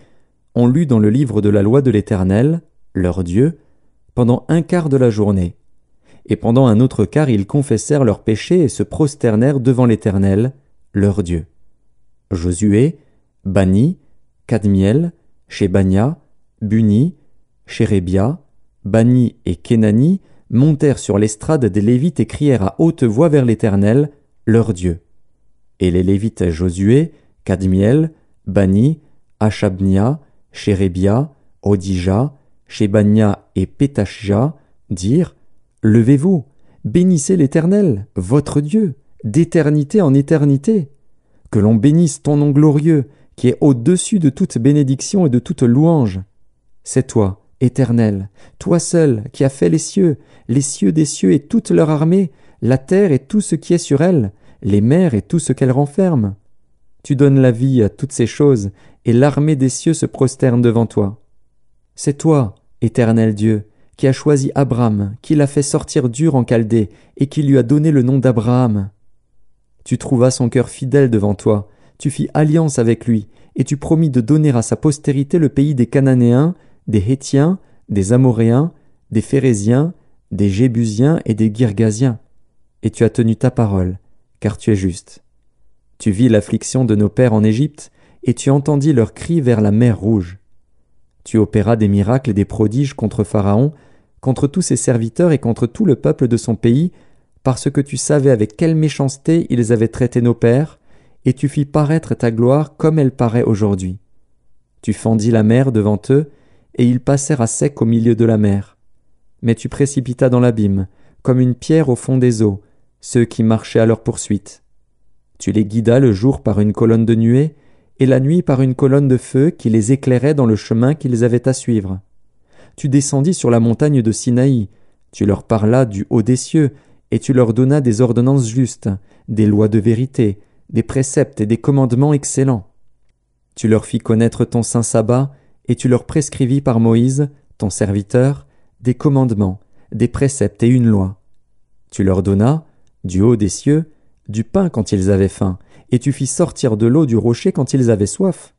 on lut dans le livre de la loi de l'Éternel, leur Dieu, pendant un quart de la journée. Et pendant un autre quart, ils confessèrent leurs péchés et se prosternèrent devant l'Éternel, leur Dieu. Josué, Bani, Cadmiel, Shebania, Buni, Chérébia, Bani et Kenani montèrent sur l'estrade des Lévites et crièrent à haute voix vers l'Éternel, leur Dieu. Et les Lévites Josué, Kadmiel, Bani, Achabnia, Chérébia, Odija, Shebania et Pétachia dirent Levez-vous, bénissez l'Éternel, votre Dieu, d'éternité en éternité. Que l'on bénisse ton nom glorieux, qui est au-dessus de toute bénédiction et de toute louange. C'est toi, Éternel, toi seul, qui as fait les cieux, les cieux des cieux et toute leur armée, la terre et tout ce qui est sur elle, les mers et tout ce qu'elles renferment. Tu donnes la vie à toutes ces choses, et l'armée des cieux se prosterne devant toi. C'est toi, Éternel Dieu, qui as choisi Abraham, qui l'a fait sortir dur en Chaldée, et qui lui a donné le nom d'Abraham. Tu trouvas son cœur fidèle devant toi, tu fis alliance avec lui, et tu promis de donner à sa postérité le pays des Cananéens, des Hétiens, des Amoréens, des Phérésiens, des Jébusiens et des Girgasiens. Et tu as tenu ta parole, car tu es juste. Tu vis l'affliction de nos pères en Égypte, et tu entendis leurs cris vers la mer rouge. Tu opéras des miracles et des prodiges contre Pharaon, contre tous ses serviteurs et contre tout le peuple de son pays, parce que tu savais avec quelle méchanceté ils avaient traité nos pères, et tu fis paraître ta gloire comme elle paraît aujourd'hui. Tu fendis la mer devant eux, et ils passèrent à sec au milieu de la mer. Mais tu précipitas dans l'abîme, comme une pierre au fond des eaux, ceux qui marchaient à leur poursuite. Tu les guidas le jour par une colonne de nuée, et la nuit par une colonne de feu qui les éclairait dans le chemin qu'ils avaient à suivre. Tu descendis sur la montagne de Sinaï, tu leur parlas du haut des cieux, et tu leur donnas des ordonnances justes, des lois de vérité, des préceptes et des commandements excellents. Tu leur fis connaître ton saint sabbat, et tu leur prescrivis par Moïse, ton serviteur, des commandements, des préceptes et une loi. Tu leur donnas, du haut des cieux, du pain quand ils avaient faim, et tu fis sortir de l'eau du rocher quand ils avaient soif.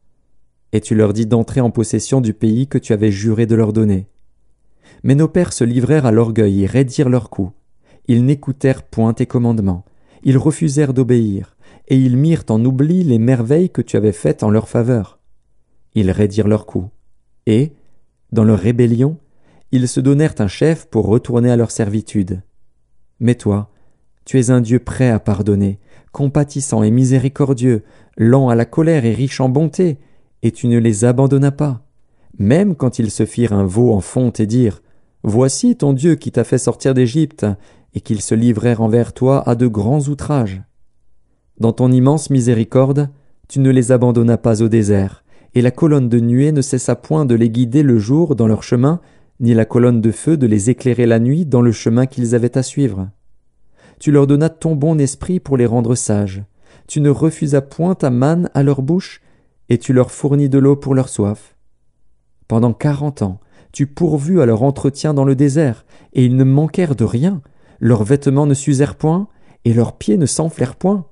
Et tu leur dis d'entrer en possession du pays que tu avais juré de leur donner. Mais nos pères se livrèrent à l'orgueil et raidirent leurs coups. Ils n'écoutèrent point tes commandements. Ils refusèrent d'obéir et ils mirent en oubli les merveilles que tu avais faites en leur faveur. Ils raidirent leurs coups, et, dans leur rébellion, ils se donnèrent un chef pour retourner à leur servitude. Mais toi, tu es un Dieu prêt à pardonner, compatissant et miséricordieux, lent à la colère et riche en bonté, et tu ne les abandonnas pas. Même quand ils se firent un veau en fonte et dirent Voici ton Dieu qui t'a fait sortir d'Égypte, et qu'ils se livrèrent envers toi à de grands outrages. Dans ton immense miséricorde, tu ne les abandonnas pas au désert, et la colonne de nuée ne cessa point de les guider le jour dans leur chemin, ni la colonne de feu de les éclairer la nuit dans le chemin qu'ils avaient à suivre. Tu leur donnas ton bon esprit pour les rendre sages. Tu ne refusas point ta manne à leur bouche, et tu leur fournis de l'eau pour leur soif. Pendant quarante ans, tu pourvus à leur entretien dans le désert, et ils ne manquèrent de rien. Leurs vêtements ne s'usèrent point, et leurs pieds ne s'enflèrent point.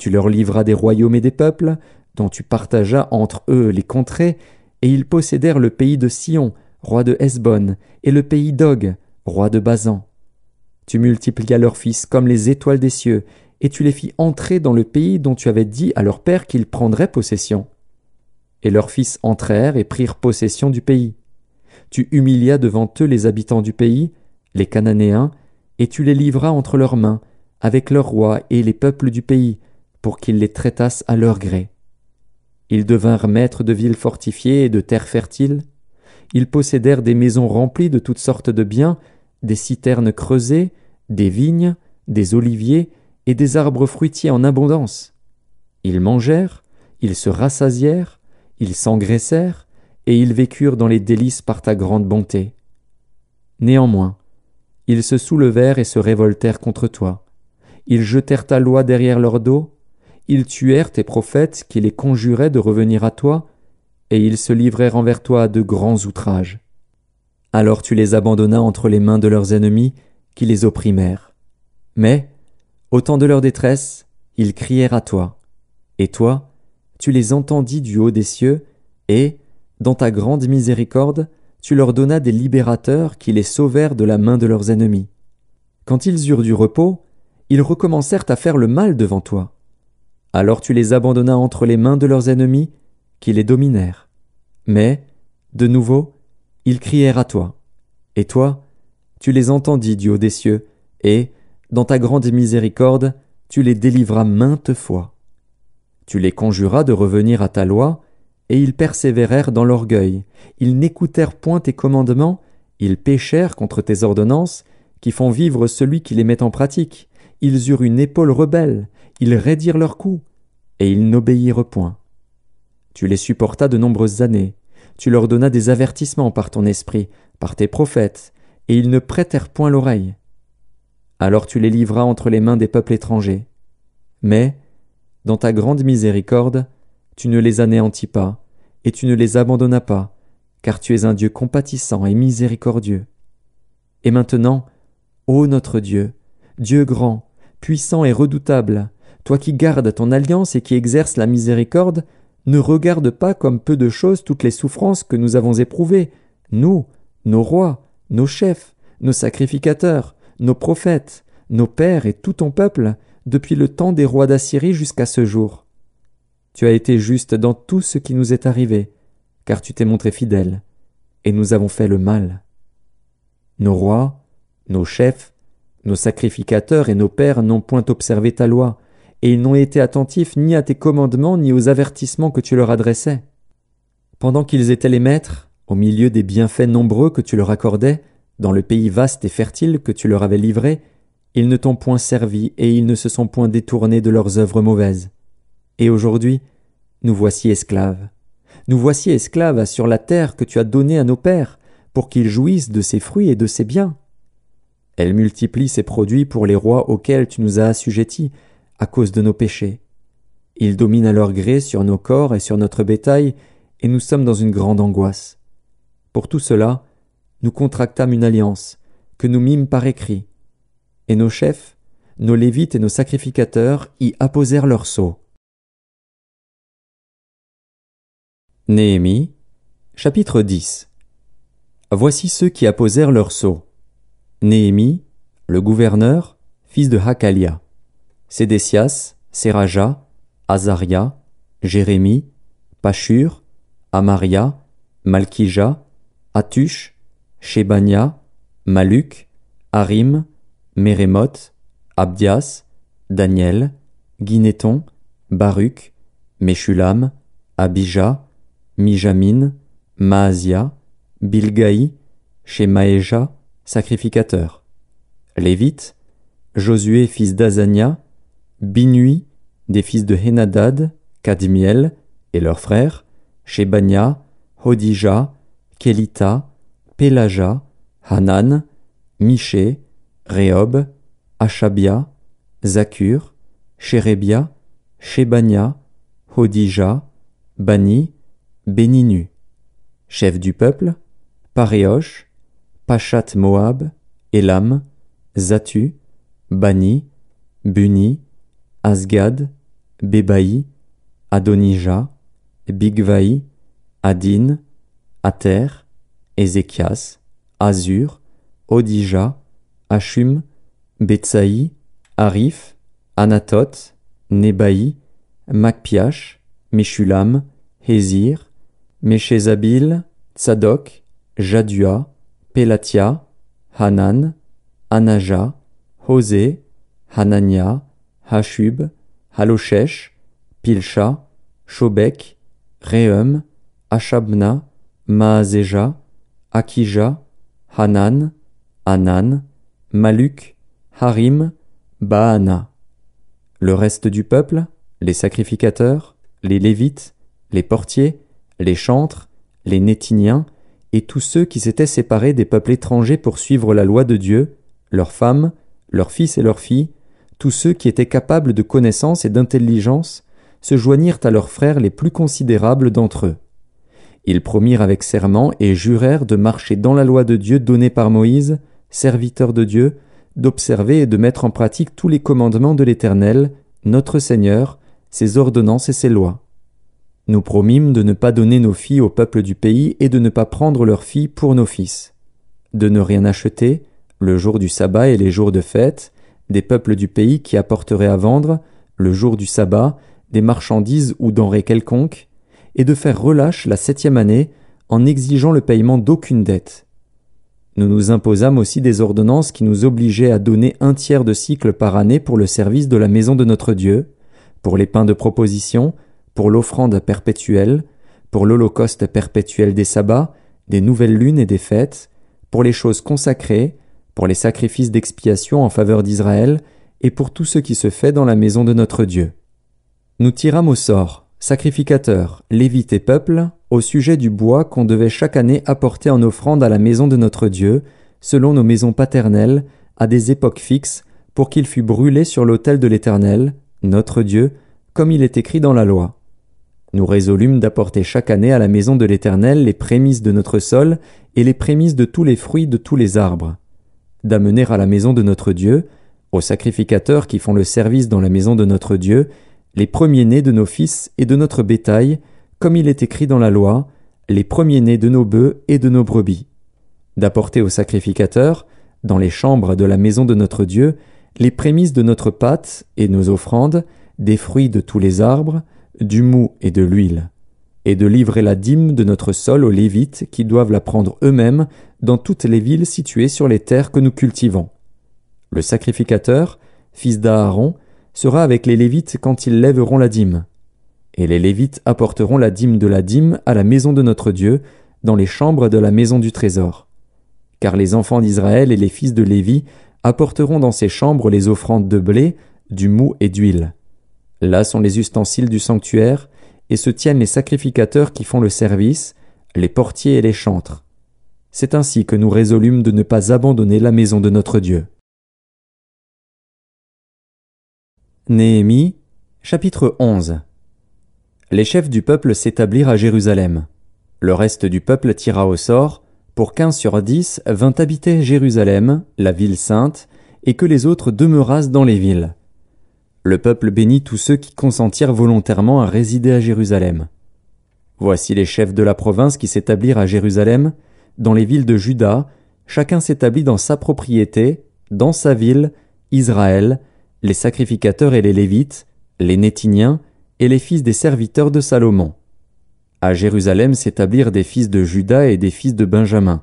Tu leur livras des royaumes et des peuples, dont tu partageas entre eux les contrées, et ils possédèrent le pays de Sion, roi de Hesbon, et le pays d'Og, roi de Bazan. Tu multiplias leurs fils comme les étoiles des cieux, et tu les fis entrer dans le pays dont tu avais dit à leur père qu'ils prendraient possession. Et leurs fils entrèrent et prirent possession du pays. Tu humilias devant eux les habitants du pays, les Cananéens, et tu les livras entre leurs mains, avec leurs rois et les peuples du pays, pour qu'ils les traitassent à leur gré. Ils devinrent maîtres de villes fortifiées et de terres fertiles. Ils possédèrent des maisons remplies de toutes sortes de biens, des citernes creusées, des vignes, des oliviers et des arbres fruitiers en abondance. Ils mangèrent, ils se rassasièrent, ils s'engraissèrent, et ils vécurent dans les délices par ta grande bonté. Néanmoins, ils se soulevèrent et se révoltèrent contre toi. Ils jetèrent ta loi derrière leur dos, ils tuèrent tes prophètes qui les conjuraient de revenir à toi, et ils se livrèrent envers toi de grands outrages. Alors tu les abandonnas entre les mains de leurs ennemis, qui les opprimèrent. Mais, au temps de leur détresse, ils crièrent à toi, et toi, tu les entendis du haut des cieux, et, dans ta grande miséricorde, tu leur donnas des libérateurs qui les sauvèrent de la main de leurs ennemis. Quand ils eurent du repos, ils recommencèrent à faire le mal devant toi. Alors tu les abandonnas entre les mains de leurs ennemis, qui les dominèrent. Mais, de nouveau, ils crièrent à toi. Et toi, tu les entendis du haut des cieux, et, dans ta grande miséricorde, tu les délivras maintes fois. Tu les conjuras de revenir à ta loi, et ils persévérèrent dans l'orgueil. Ils n'écoutèrent point tes commandements, ils péchèrent contre tes ordonnances, qui font vivre celui qui les met en pratique. Ils eurent une épaule rebelle, ils raidirent leurs coups, et ils n'obéirent point. Tu les supportas de nombreuses années, tu leur donnas des avertissements par ton esprit, par tes prophètes, et ils ne prêtèrent point l'oreille. Alors tu les livras entre les mains des peuples étrangers. Mais, dans ta grande miséricorde, tu ne les anéantis pas, et tu ne les abandonnas pas, car tu es un Dieu compatissant et miséricordieux. Et maintenant, ô notre Dieu, Dieu grand, puissant et redoutable, toi qui gardes ton alliance et qui exerces la miséricorde, ne regarde pas comme peu de choses toutes les souffrances que nous avons éprouvées, nous, nos rois, nos chefs, nos sacrificateurs, nos prophètes, nos pères et tout ton peuple, depuis le temps des rois d'Assyrie jusqu'à ce jour. Tu as été juste dans tout ce qui nous est arrivé, car tu t'es montré fidèle, et nous avons fait le mal. Nos rois, nos chefs, nos sacrificateurs et nos pères n'ont point observé ta loi, et ils n'ont été attentifs ni à tes commandements ni aux avertissements que tu leur adressais. Pendant qu'ils étaient les maîtres, au milieu des bienfaits nombreux que tu leur accordais, dans le pays vaste et fertile que tu leur avais livré, ils ne t'ont point servi et ils ne se sont point détournés de leurs œuvres mauvaises. Et aujourd'hui, nous voici esclaves. Nous voici esclaves sur la terre que tu as donnée à nos pères, pour qu'ils jouissent de ses fruits et de ses biens. Elle multiplie ses produits pour les rois auxquels tu nous as assujettis, à cause de nos péchés. Ils dominent à leur gré sur nos corps et sur notre bétail, et nous sommes dans une grande angoisse. Pour tout cela, nous contractâmes une alliance, que nous mîmes par écrit. Et nos chefs, nos lévites et nos sacrificateurs y apposèrent leur sceau. Néhémie, chapitre 10 Voici ceux qui apposèrent leur sceau. Néhémie, le gouverneur, fils de Hakalia. Sédécias, Seraja, Azaria, Jérémie, Pachur, Amaria, Malkija, Atush, Shebania, Maluk, Harim, Meremoth, Abdias, Daniel, Guinéton, Baruch, Meshulam, Abija, Mijamin, Maasia, Bilgaï, Shemaeja, sacrificateur. Lévite, Josué fils d'Azania, Binui, des fils de Henadad, Kadmiel et leurs frères, Shebania, Hodija, Kelita, Pelaja, Hanan, Miché, Réob, Achabia, Zakur, Sherebia, Shebania, Hodija, Bani, Beninu, Chef du peuple, Paréosh, Pachat Moab, Elam, Zatu, Bani, Buni, Asgad, Bebaï, Adonija, Bigvai, Adin, Ater, Ezekias, Azur, Odija, Ashum, Betsaï, Arif, Anatot, Nebaï, Makpiash, Meshulam, Hézir, Meshézabil, Tsadok, Jadua, Pelatia, Hanan, Anaja, José, Hanania, Hashub, Halochesh, Pilcha, Shobek, Rehum, Ashabna, Maaseja, Akija, Hanan, Hanan, Maluk, Harim, Baana. Le reste du peuple, les sacrificateurs, les Lévites, les portiers, les chantres, les Nétiniens, et tous ceux qui s'étaient séparés des peuples étrangers pour suivre la loi de Dieu, leurs femmes, leurs fils et leurs filles, tous ceux qui étaient capables de connaissance et d'intelligence se joignirent à leurs frères les plus considérables d'entre eux. Ils promirent avec serment et jurèrent de marcher dans la loi de Dieu donnée par Moïse, serviteur de Dieu, d'observer et de mettre en pratique tous les commandements de l'Éternel, notre Seigneur, ses ordonnances et ses lois. Nous promîmes de ne pas donner nos filles au peuple du pays et de ne pas prendre leurs filles pour nos fils, de ne rien acheter, le jour du sabbat et les jours de fête, des peuples du pays qui apporteraient à vendre, le jour du sabbat, des marchandises ou denrées quelconques, et de faire relâche la septième année en exigeant le paiement d'aucune dette. Nous nous imposâmes aussi des ordonnances qui nous obligeaient à donner un tiers de cycle par année pour le service de la maison de notre Dieu, pour les pains de proposition, pour l'offrande perpétuelle, pour l'holocauste perpétuel des sabbats, des nouvelles lunes et des fêtes, pour les choses consacrées, pour les sacrifices d'expiation en faveur d'Israël, et pour tout ce qui se fait dans la maison de notre Dieu. Nous tirâmes au sort, sacrificateurs, lévites et peuples, au sujet du bois qu'on devait chaque année apporter en offrande à la maison de notre Dieu, selon nos maisons paternelles, à des époques fixes, pour qu'il fût brûlé sur l'autel de l'Éternel, notre Dieu, comme il est écrit dans la loi. Nous résolûmes d'apporter chaque année à la maison de l'Éternel les prémices de notre sol et les prémices de tous les fruits de tous les arbres d'amener à la maison de notre Dieu, aux sacrificateurs qui font le service dans la maison de notre Dieu, les premiers-nés de nos fils et de notre bétail, comme il est écrit dans la loi, les premiers-nés de nos bœufs et de nos brebis. D'apporter aux sacrificateurs, dans les chambres de la maison de notre Dieu, les prémices de notre pâte et nos offrandes, des fruits de tous les arbres, du mou et de l'huile et de livrer la dîme de notre sol aux Lévites qui doivent la prendre eux-mêmes dans toutes les villes situées sur les terres que nous cultivons. Le sacrificateur, fils d'Aaron, sera avec les Lévites quand ils lèveront la dîme. Et les Lévites apporteront la dîme de la dîme à la maison de notre Dieu, dans les chambres de la maison du trésor. Car les enfants d'Israël et les fils de Lévi apporteront dans ces chambres les offrandes de blé, du mou et d'huile. Là sont les ustensiles du sanctuaire, et se tiennent les sacrificateurs qui font le service, les portiers et les chantres. C'est ainsi que nous résolûmes de ne pas abandonner la maison de notre Dieu. Néhémie, chapitre 11 Les chefs du peuple s'établirent à Jérusalem. Le reste du peuple tira au sort, pour qu'un sur dix vint habiter Jérusalem, la ville sainte, et que les autres demeurassent dans les villes. Le peuple bénit tous ceux qui consentirent volontairement à résider à Jérusalem. Voici les chefs de la province qui s'établirent à Jérusalem, dans les villes de Juda, chacun s'établit dans sa propriété, dans sa ville, Israël, les sacrificateurs et les Lévites, les Nétiniens, et les fils des serviteurs de Salomon. À Jérusalem s'établirent des fils de Juda et des fils de Benjamin.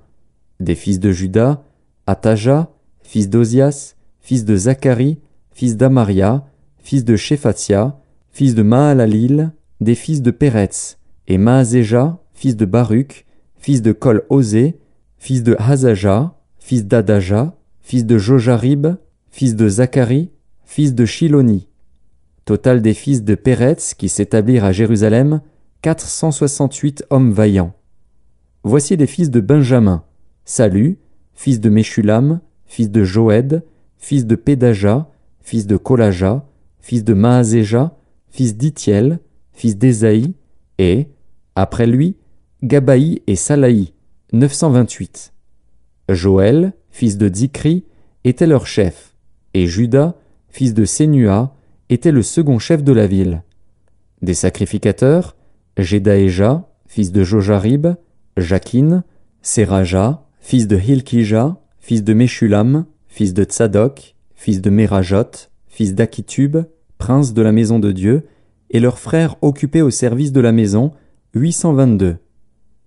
Des fils de Juda, Ataja, fils d'Ozias, fils de Zacharie, fils d'Amaria, fils de Shephatia, fils de Maalalil, des fils de Péretz, et Maazéja, fils de Baruch, fils de Kol ozé fils de Hazaja, fils d'Adaja, fils de Jojarib, fils de Zacharie, fils de Shiloni. Total des fils de Péretz qui s'établirent à Jérusalem, 468 hommes vaillants. Voici les fils de Benjamin, Salu, fils de Meshulam, fils de Joed, fils de Pédaja, fils de Kolaja, fils de Maazéja, fils d'Itiel, fils d'Ésaïe, et, après lui, Gabaï et Salaï, 928. Joël, fils de Zikri, était leur chef, et Judas, fils de Sénua, était le second chef de la ville. Des sacrificateurs, Jedaéja, fils de Jojarib, Jakin, Seraja, fils de Hilkija, fils de Meshulam, fils de Tsadok, fils de Merajot, fils d'Akitub, princes de la maison de Dieu, et leurs frères occupés au service de la maison, 822.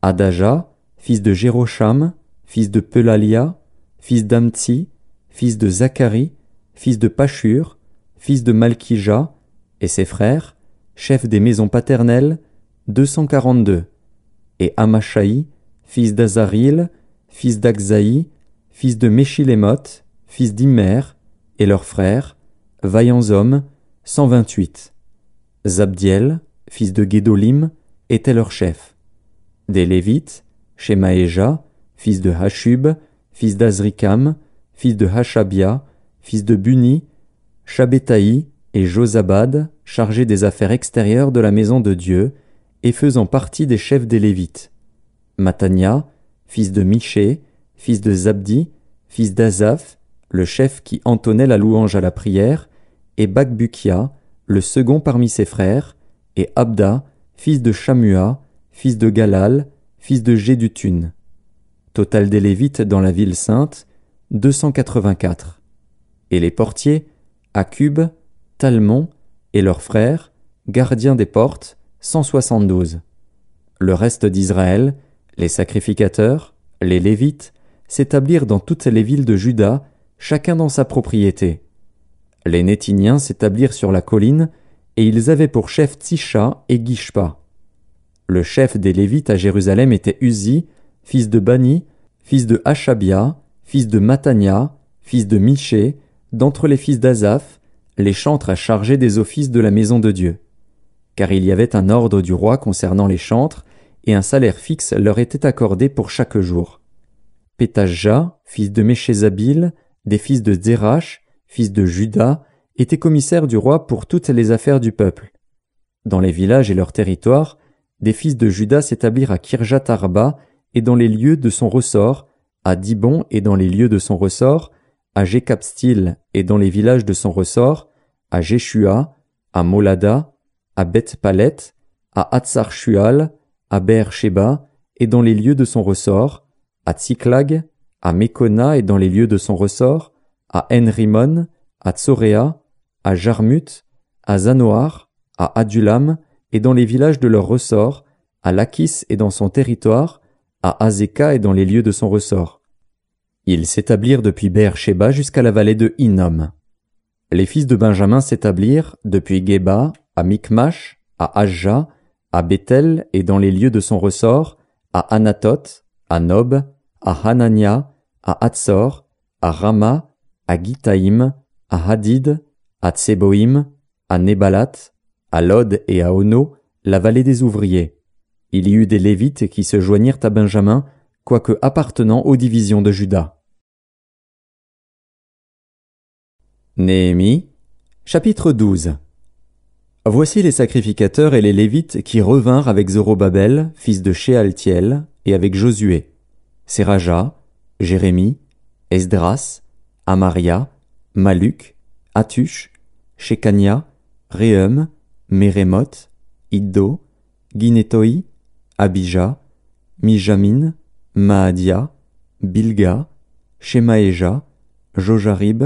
Adaja, fils de Jérocham, fils de Pelalia, fils d'Amtsi, fils de Zacharie, fils de Pachur, fils de Malkija, et ses frères, chefs des maisons paternelles, 242. Et Amashaï, fils d'Azaril, fils d'Axai, fils de Meshilemoth, fils d'Immer, et leurs frères, vaillants hommes, 128. Zabdiel, fils de Guédolim, était leur chef. Des Lévites, Shemaéja, fils de Hashub, fils d'Azrikam, fils de Hashabia, fils de Buni, Shabetai et Josabad, chargés des affaires extérieures de la maison de Dieu, et faisant partie des chefs des Lévites. Matania, fils de Miché, fils de Zabdi, fils d'Azaph, le chef qui entonnait la louange à la prière, et Bakbukia, le second parmi ses frères, et Abda, fils de Chamua, fils de Galal, fils de Gédutun. Total des Lévites dans la ville sainte, 284. Et les portiers, Acub, Talmon et leurs frères, gardiens des portes, 172. Le reste d'Israël, les sacrificateurs, les Lévites, s'établirent dans toutes les villes de Juda, chacun dans sa propriété. Les Nétiniens s'établirent sur la colline, et ils avaient pour chef Tisha et Guishpa. Le chef des Lévites à Jérusalem était Uzi, fils de Bani, fils de Hachabia, fils de Matania, fils de Miché, d'entre les fils d'Azaph, les chantres à charger des offices de la maison de Dieu. Car il y avait un ordre du roi concernant les chantres, et un salaire fixe leur était accordé pour chaque jour. Pétaja, fils de Méchézabil, des fils de Zérach, fils de Judas, était commissaire du roi pour toutes les affaires du peuple. Dans les villages et leurs territoires, des fils de Judas s'établirent à Kirjat Arba et dans les lieux de son ressort, à Dibon et dans les lieux de son ressort, à Jekapstil et dans les villages de son ressort, à Jeshua, à Molada, à Beth-Palet, à hatsar à Beer-Sheba et dans les lieux de son ressort, à Tsiklag, à Mekona et dans les lieux de son ressort, à Enrimon, à Tzorea, à Jarmut, à Zanoar, à Adulam, et dans les villages de leur ressort, à Lakis et dans son territoire, à Azeka et dans les lieux de son ressort. Ils s'établirent depuis Beersheba jusqu'à la vallée de Hinnom. Les fils de Benjamin s'établirent depuis Geba, à Mikmash, à Ajja, à Bethel et dans les lieux de son ressort, à Anatot, à Nob, à Hanania, à Hatzor, à Rama, à Githaïm, à Hadid, à Tseboïm, à Nébalat, à Lod et à Ono, la vallée des ouvriers. Il y eut des Lévites qui se joignirent à Benjamin, quoique appartenant aux divisions de Juda. Néhémie, chapitre 12 Voici les sacrificateurs et les Lévites qui revinrent avec Zorobabel, fils de Shealtiel, et avec Josué, Séraja, Jérémie, Esdras, Amaria, Maluk, Atush, Shekania, Réum, Meremoth, Iddo, Guinetoi, Abija, Mijamin, Maadia, Bilga, Shemaeja, Jojarib,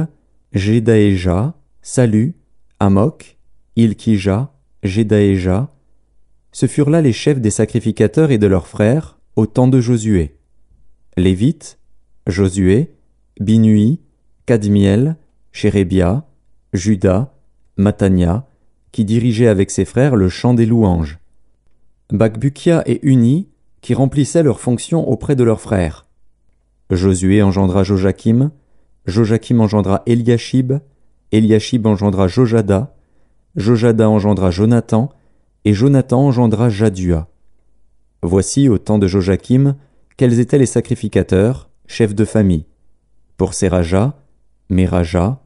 Jedaeja, Salu, Amok, Ilkija, Jedaeja. Ce furent là les chefs des sacrificateurs et de leurs frères au temps de Josué. Lévite, Josué, Binui, Cadmiel, Chérébia, Judas, Matania, qui dirigeaient avec ses frères le chant des louanges. Bakbukia et Uni, qui remplissaient leurs fonctions auprès de leurs frères. Josué engendra Joachim, Joachim engendra Eliashib, Eliashib engendra Jojada, Jojada engendra Jonathan, et Jonathan engendra Jadua. Voici au temps de Joachim quels étaient les sacrificateurs, chefs de famille. Pour ces Meraja,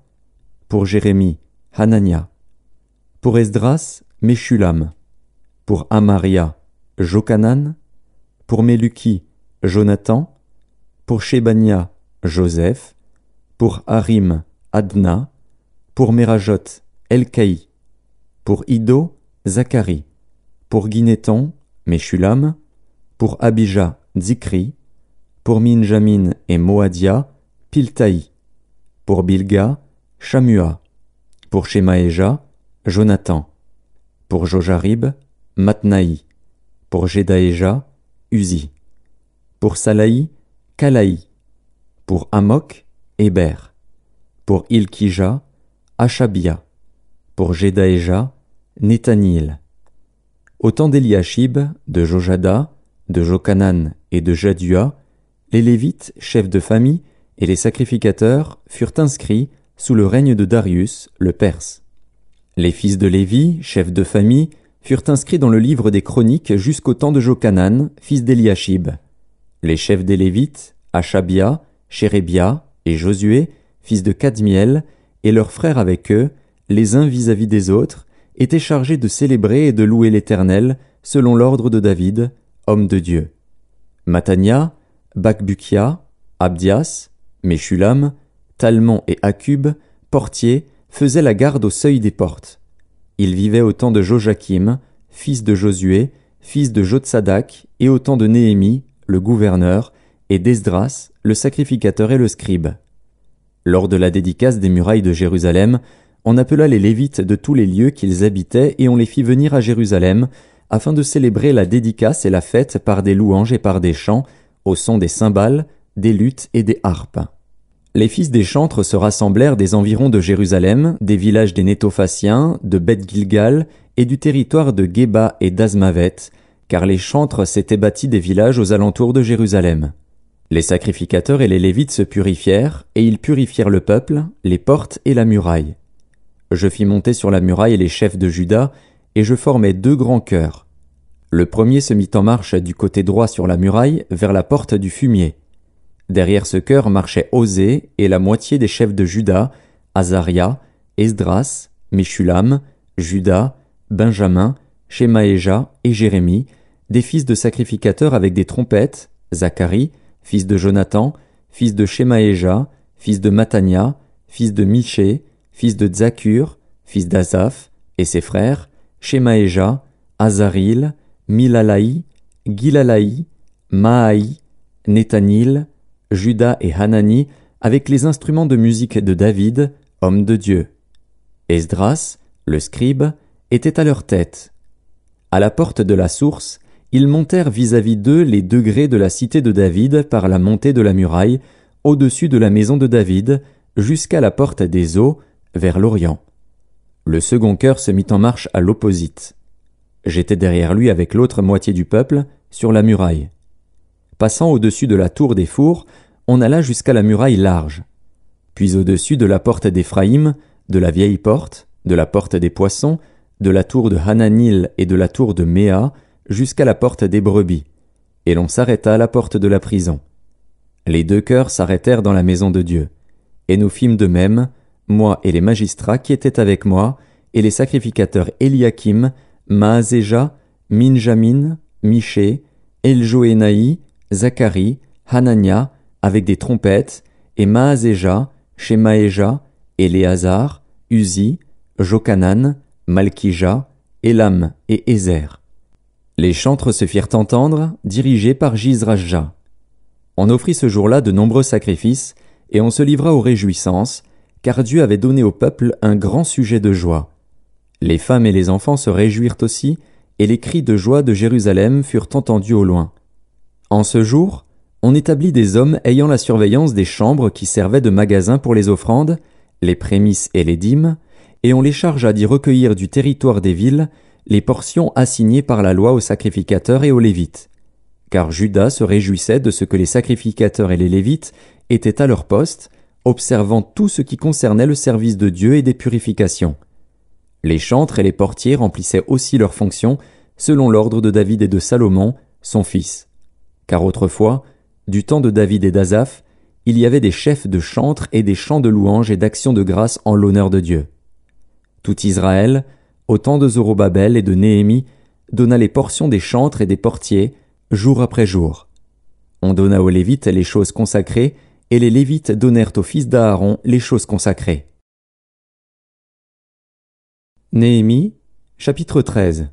pour Jérémie, Hanania, pour Esdras, Meshulam, pour Amaria, Jokanan, pour Meluki, Jonathan, pour Shebania, Joseph, pour Harim, Adna, pour Merajot, Elkaï, pour Ido, Zacharie, pour Guinéton, Meshulam, pour Abijah, Zikri, pour Minjamin et Moadia, Piltaï, pour Bilga, Shamua. Pour Shemaéja, Jonathan. Pour Jojarib, Matnaï. Pour Jedaéja, Uzi. Pour Salaï, Kalaï. Pour Amok, Héber. Pour Ilkija, Achabia. Pour Jedaéja, Netaniel. Au temps d'Eliashib, de Jojada, de Jokanan et de Jadua, les Lévites, chefs de famille, et les sacrificateurs furent inscrits sous le règne de Darius, le Perse. Les fils de Lévi, chefs de famille, furent inscrits dans le livre des chroniques jusqu'au temps de Jochanan, fils d'Eliachib. Les chefs des Lévites, Achabia, Chérébia et Josué, fils de Cadmiel, et leurs frères avec eux, les uns vis-à-vis des autres, étaient chargés de célébrer et de louer l'Éternel, selon l'ordre de David, homme de Dieu. Matania, Bakbukia, Abdias, Shulam, Talmon et Akub, portiers, faisaient la garde au seuil des portes. Ils vivaient au temps de Joachim, fils de Josué, fils de Jotsadak, et au temps de Néhémie, le gouverneur, et d'Esdras, le sacrificateur et le scribe. Lors de la dédicace des murailles de Jérusalem, on appela les Lévites de tous les lieux qu'ils habitaient et on les fit venir à Jérusalem, afin de célébrer la dédicace et la fête par des louanges et par des chants, au son des cymbales, des luttes et des harpes. Les fils des chantres se rassemblèrent des environs de Jérusalem, des villages des Nétophaciens, de Beth Gilgal et du territoire de Geba et d'Azmavet, car les chantres s'étaient bâtis des villages aux alentours de Jérusalem. Les sacrificateurs et les Lévites se purifièrent, et ils purifièrent le peuple, les portes et la muraille. Je fis monter sur la muraille les chefs de Juda, et je formai deux grands chœurs. Le premier se mit en marche du côté droit sur la muraille, vers la porte du fumier. Derrière ce cœur marchaient Osée et la moitié des chefs de Juda, Azaria, Esdras, Meshulam, Judas, Benjamin, Shemaéja et Jérémie, des fils de sacrificateurs avec des trompettes, Zacharie, fils de Jonathan, fils de Shemaéja, fils de Matania, fils de Miché, fils de Zakur, fils d'Azaph, et ses frères, Shemaéja, Azaril, Milalai, Gilalaï, Mahaï, Netanil. Judas et Hanani avec les instruments de musique de David, homme de Dieu. Esdras, le scribe, était à leur tête. À la porte de la source, ils montèrent vis-à-vis d'eux les degrés de la cité de David par la montée de la muraille, au-dessus de la maison de David, jusqu'à la porte des eaux, vers l'Orient. Le second cœur se mit en marche à l'opposite. J'étais derrière lui avec l'autre moitié du peuple, sur la muraille. Passant au-dessus de la tour des fours, on alla jusqu'à la muraille large, puis au-dessus de la porte d'Éphraïm, de la vieille porte, de la porte des poissons, de la tour de Hananil et de la tour de Méa, jusqu'à la porte des brebis, et l'on s'arrêta à la porte de la prison. Les deux cœurs s'arrêtèrent dans la maison de Dieu, et nous fîmes de même, moi et les magistrats qui étaient avec moi, et les sacrificateurs Eliakim, Maazéja, Minjamin, Miché, Eljoénaï, Zacharie, Hanania, avec des trompettes, et Maazéja, Shemaéja, Eléazar, Uzi, Jokanan, Malkija, Elam et Ezer. Les chantres se firent entendre, dirigés par Gizrajja. On offrit ce jour-là de nombreux sacrifices, et on se livra aux réjouissances, car Dieu avait donné au peuple un grand sujet de joie. Les femmes et les enfants se réjouirent aussi, et les cris de joie de Jérusalem furent entendus au loin. En ce jour, on établit des hommes ayant la surveillance des chambres qui servaient de magasins pour les offrandes, les prémices et les dîmes, et on les chargea d'y recueillir du territoire des villes les portions assignées par la loi aux sacrificateurs et aux lévites. Car Judas se réjouissait de ce que les sacrificateurs et les lévites étaient à leur poste, observant tout ce qui concernait le service de Dieu et des purifications. Les chantres et les portiers remplissaient aussi leurs fonctions selon l'ordre de David et de Salomon, son fils. Car autrefois, du temps de David et d'Azaph, il y avait des chefs de chantres et des chants de louanges et d'actions de grâce en l'honneur de Dieu. Tout Israël, au temps de Zorobabel et de Néhémie, donna les portions des chantres et des portiers, jour après jour. On donna aux Lévites les choses consacrées, et les Lévites donnèrent aux fils d'Aaron les choses consacrées. Néhémie, chapitre 13.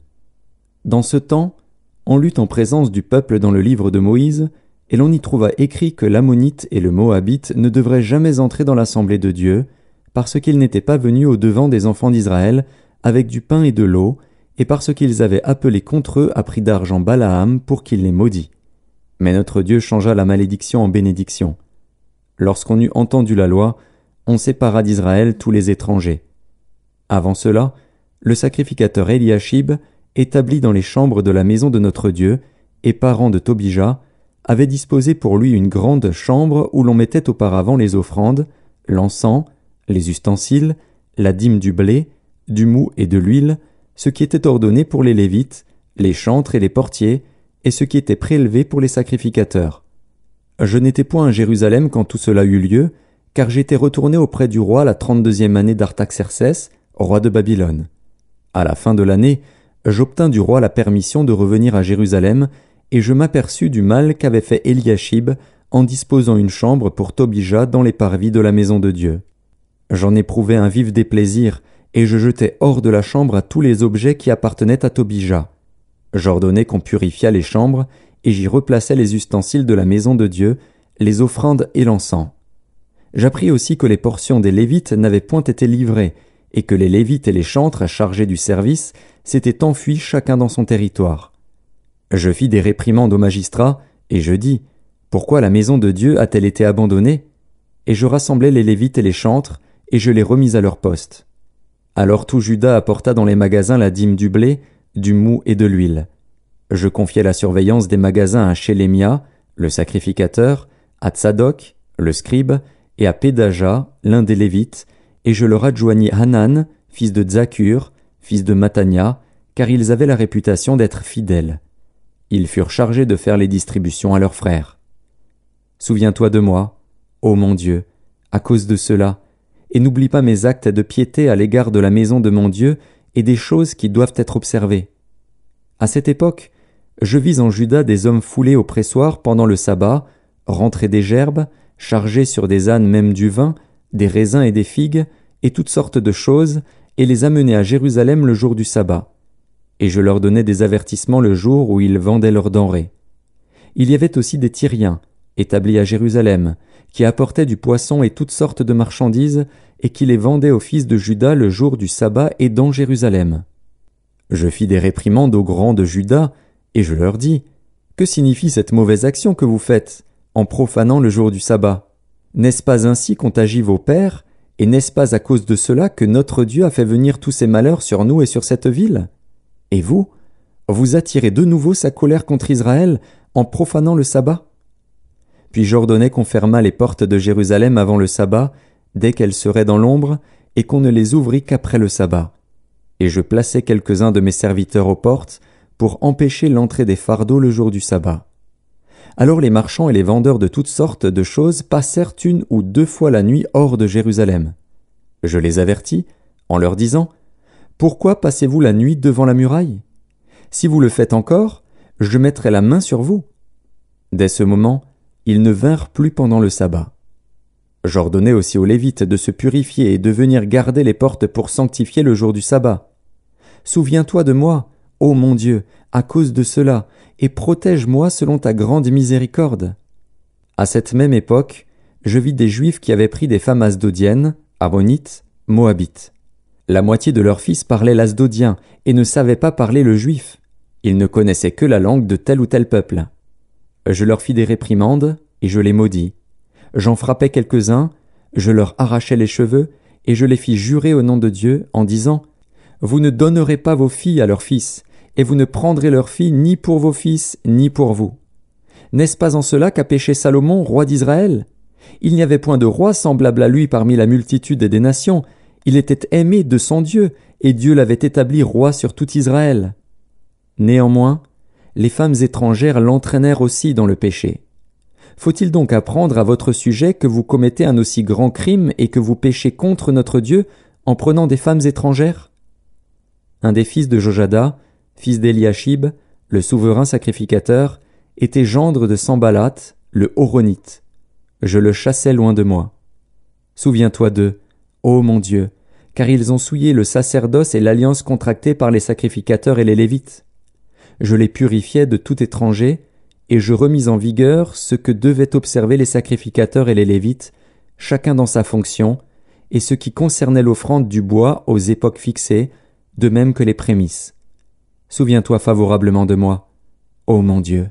Dans ce temps, on lut en présence du peuple dans le livre de Moïse, et l'on y trouva écrit que l'ammonite et le moabite ne devraient jamais entrer dans l'assemblée de Dieu, parce qu'ils n'étaient pas venus au devant des enfants d'Israël avec du pain et de l'eau, et parce qu'ils avaient appelé contre eux à prix d'argent Balaam pour qu'il les maudît. Mais notre Dieu changea la malédiction en bénédiction. Lorsqu'on eut entendu la loi, on sépara d'Israël tous les étrangers. Avant cela, le sacrificateur Eliashib établi dans les chambres de la maison de notre Dieu, et parent de Tobija, avait disposé pour lui une grande chambre où l'on mettait auparavant les offrandes, l'encens, les ustensiles, la dîme du blé, du mou et de l'huile, ce qui était ordonné pour les Lévites, les chantres et les portiers, et ce qui était prélevé pour les sacrificateurs. Je n'étais point à Jérusalem quand tout cela eut lieu, car j'étais retourné auprès du roi la trente-deuxième année d'Artaxerces, roi de Babylone. À la fin de l'année, j'obtins du roi la permission de revenir à Jérusalem, et je m'aperçus du mal qu'avait fait Eliashib en disposant une chambre pour Tobija dans les parvis de la maison de Dieu. J'en éprouvai un vif déplaisir, et je jetai hors de la chambre tous les objets qui appartenaient à Tobija. J'ordonnai qu'on purifiât les chambres, et j'y replaçai les ustensiles de la maison de Dieu, les offrandes et l'encens. J'appris aussi que les portions des Lévites n'avaient point été livrées, et que les Lévites et les chantres chargés du service s'étaient enfuis chacun dans son territoire. Je fis des réprimandes aux magistrats, et je dis, Pourquoi la maison de Dieu a-t-elle été abandonnée Et je rassemblai les Lévites et les chantres, et je les remis à leur poste. Alors tout Judas apporta dans les magasins la dîme du blé, du mou et de l'huile. Je confiai la surveillance des magasins à Chélémia, le sacrificateur, à Tsadok, le scribe, et à Pédaja, l'un des Lévites, et je leur adjoignis Hanan, fils de Zakur, fils de Matania, car ils avaient la réputation d'être fidèles. Ils furent chargés de faire les distributions à leurs frères. Souviens-toi de moi, ô mon Dieu, à cause de cela, et n'oublie pas mes actes de piété à l'égard de la maison de mon Dieu et des choses qui doivent être observées. À cette époque, je vis en Juda des hommes foulés au pressoir pendant le sabbat, rentrés des gerbes, chargés sur des ânes même du vin, des raisins et des figues, et toutes sortes de choses, et les amenaient à Jérusalem le jour du sabbat. Et je leur donnais des avertissements le jour où ils vendaient leurs denrées. Il y avait aussi des Tyriens, établis à Jérusalem, qui apportaient du poisson et toutes sortes de marchandises, et qui les vendaient aux fils de Juda le jour du sabbat et dans Jérusalem. Je fis des réprimandes aux grands de Juda, et je leur dis. Que signifie cette mauvaise action que vous faites, en profanant le jour du sabbat? N'est-ce pas ainsi qu'ont agi vos pères, et n'est-ce pas à cause de cela que notre Dieu a fait venir tous ces malheurs sur nous et sur cette ville Et vous, vous attirez de nouveau sa colère contre Israël en profanant le sabbat Puis j'ordonnais qu'on fermât les portes de Jérusalem avant le sabbat, dès qu'elles seraient dans l'ombre, et qu'on ne les ouvrit qu'après le sabbat. Et je plaçai quelques-uns de mes serviteurs aux portes pour empêcher l'entrée des fardeaux le jour du sabbat. Alors les marchands et les vendeurs de toutes sortes de choses passèrent une ou deux fois la nuit hors de Jérusalem. Je les avertis, en leur disant Pourquoi passez-vous la nuit devant la muraille Si vous le faites encore, je mettrai la main sur vous. Dès ce moment, ils ne vinrent plus pendant le sabbat. J'ordonnai aussi aux Lévites de se purifier et de venir garder les portes pour sanctifier le jour du sabbat. Souviens-toi de moi, Ô mon Dieu, à cause de cela, et protège-moi selon ta grande miséricorde. À cette même époque, je vis des Juifs qui avaient pris des femmes asdodiennes, ammonites, moabites. La moitié de leurs fils parlaient l'asdodien et ne savaient pas parler le juif. Ils ne connaissaient que la langue de tel ou tel peuple. Je leur fis des réprimandes et je les maudis. J'en frappai quelques-uns, je leur arrachai les cheveux et je les fis jurer au nom de Dieu en disant Vous ne donnerez pas vos filles à leurs fils, et vous ne prendrez leurs filles ni pour vos fils, ni pour vous. N'est-ce pas en cela qu'a péché Salomon, roi d'Israël Il n'y avait point de roi semblable à lui parmi la multitude des nations, il était aimé de son Dieu, et Dieu l'avait établi roi sur tout Israël. Néanmoins, les femmes étrangères l'entraînèrent aussi dans le péché. Faut-il donc apprendre à votre sujet que vous commettez un aussi grand crime et que vous péchez contre notre Dieu en prenant des femmes étrangères Un des fils de Jojada, fils d'Eliashib, le souverain sacrificateur, était gendre de Sambalat, le Horonite. Je le chassais loin de moi. Souviens-toi d'eux, ô mon Dieu, car ils ont souillé le sacerdoce et l'alliance contractée par les sacrificateurs et les Lévites. Je les purifiais de tout étranger, et je remis en vigueur ce que devaient observer les sacrificateurs et les Lévites, chacun dans sa fonction, et ce qui concernait l'offrande du bois aux époques fixées, de même que les prémices souviens-toi favorablement de moi. Ô mon Dieu,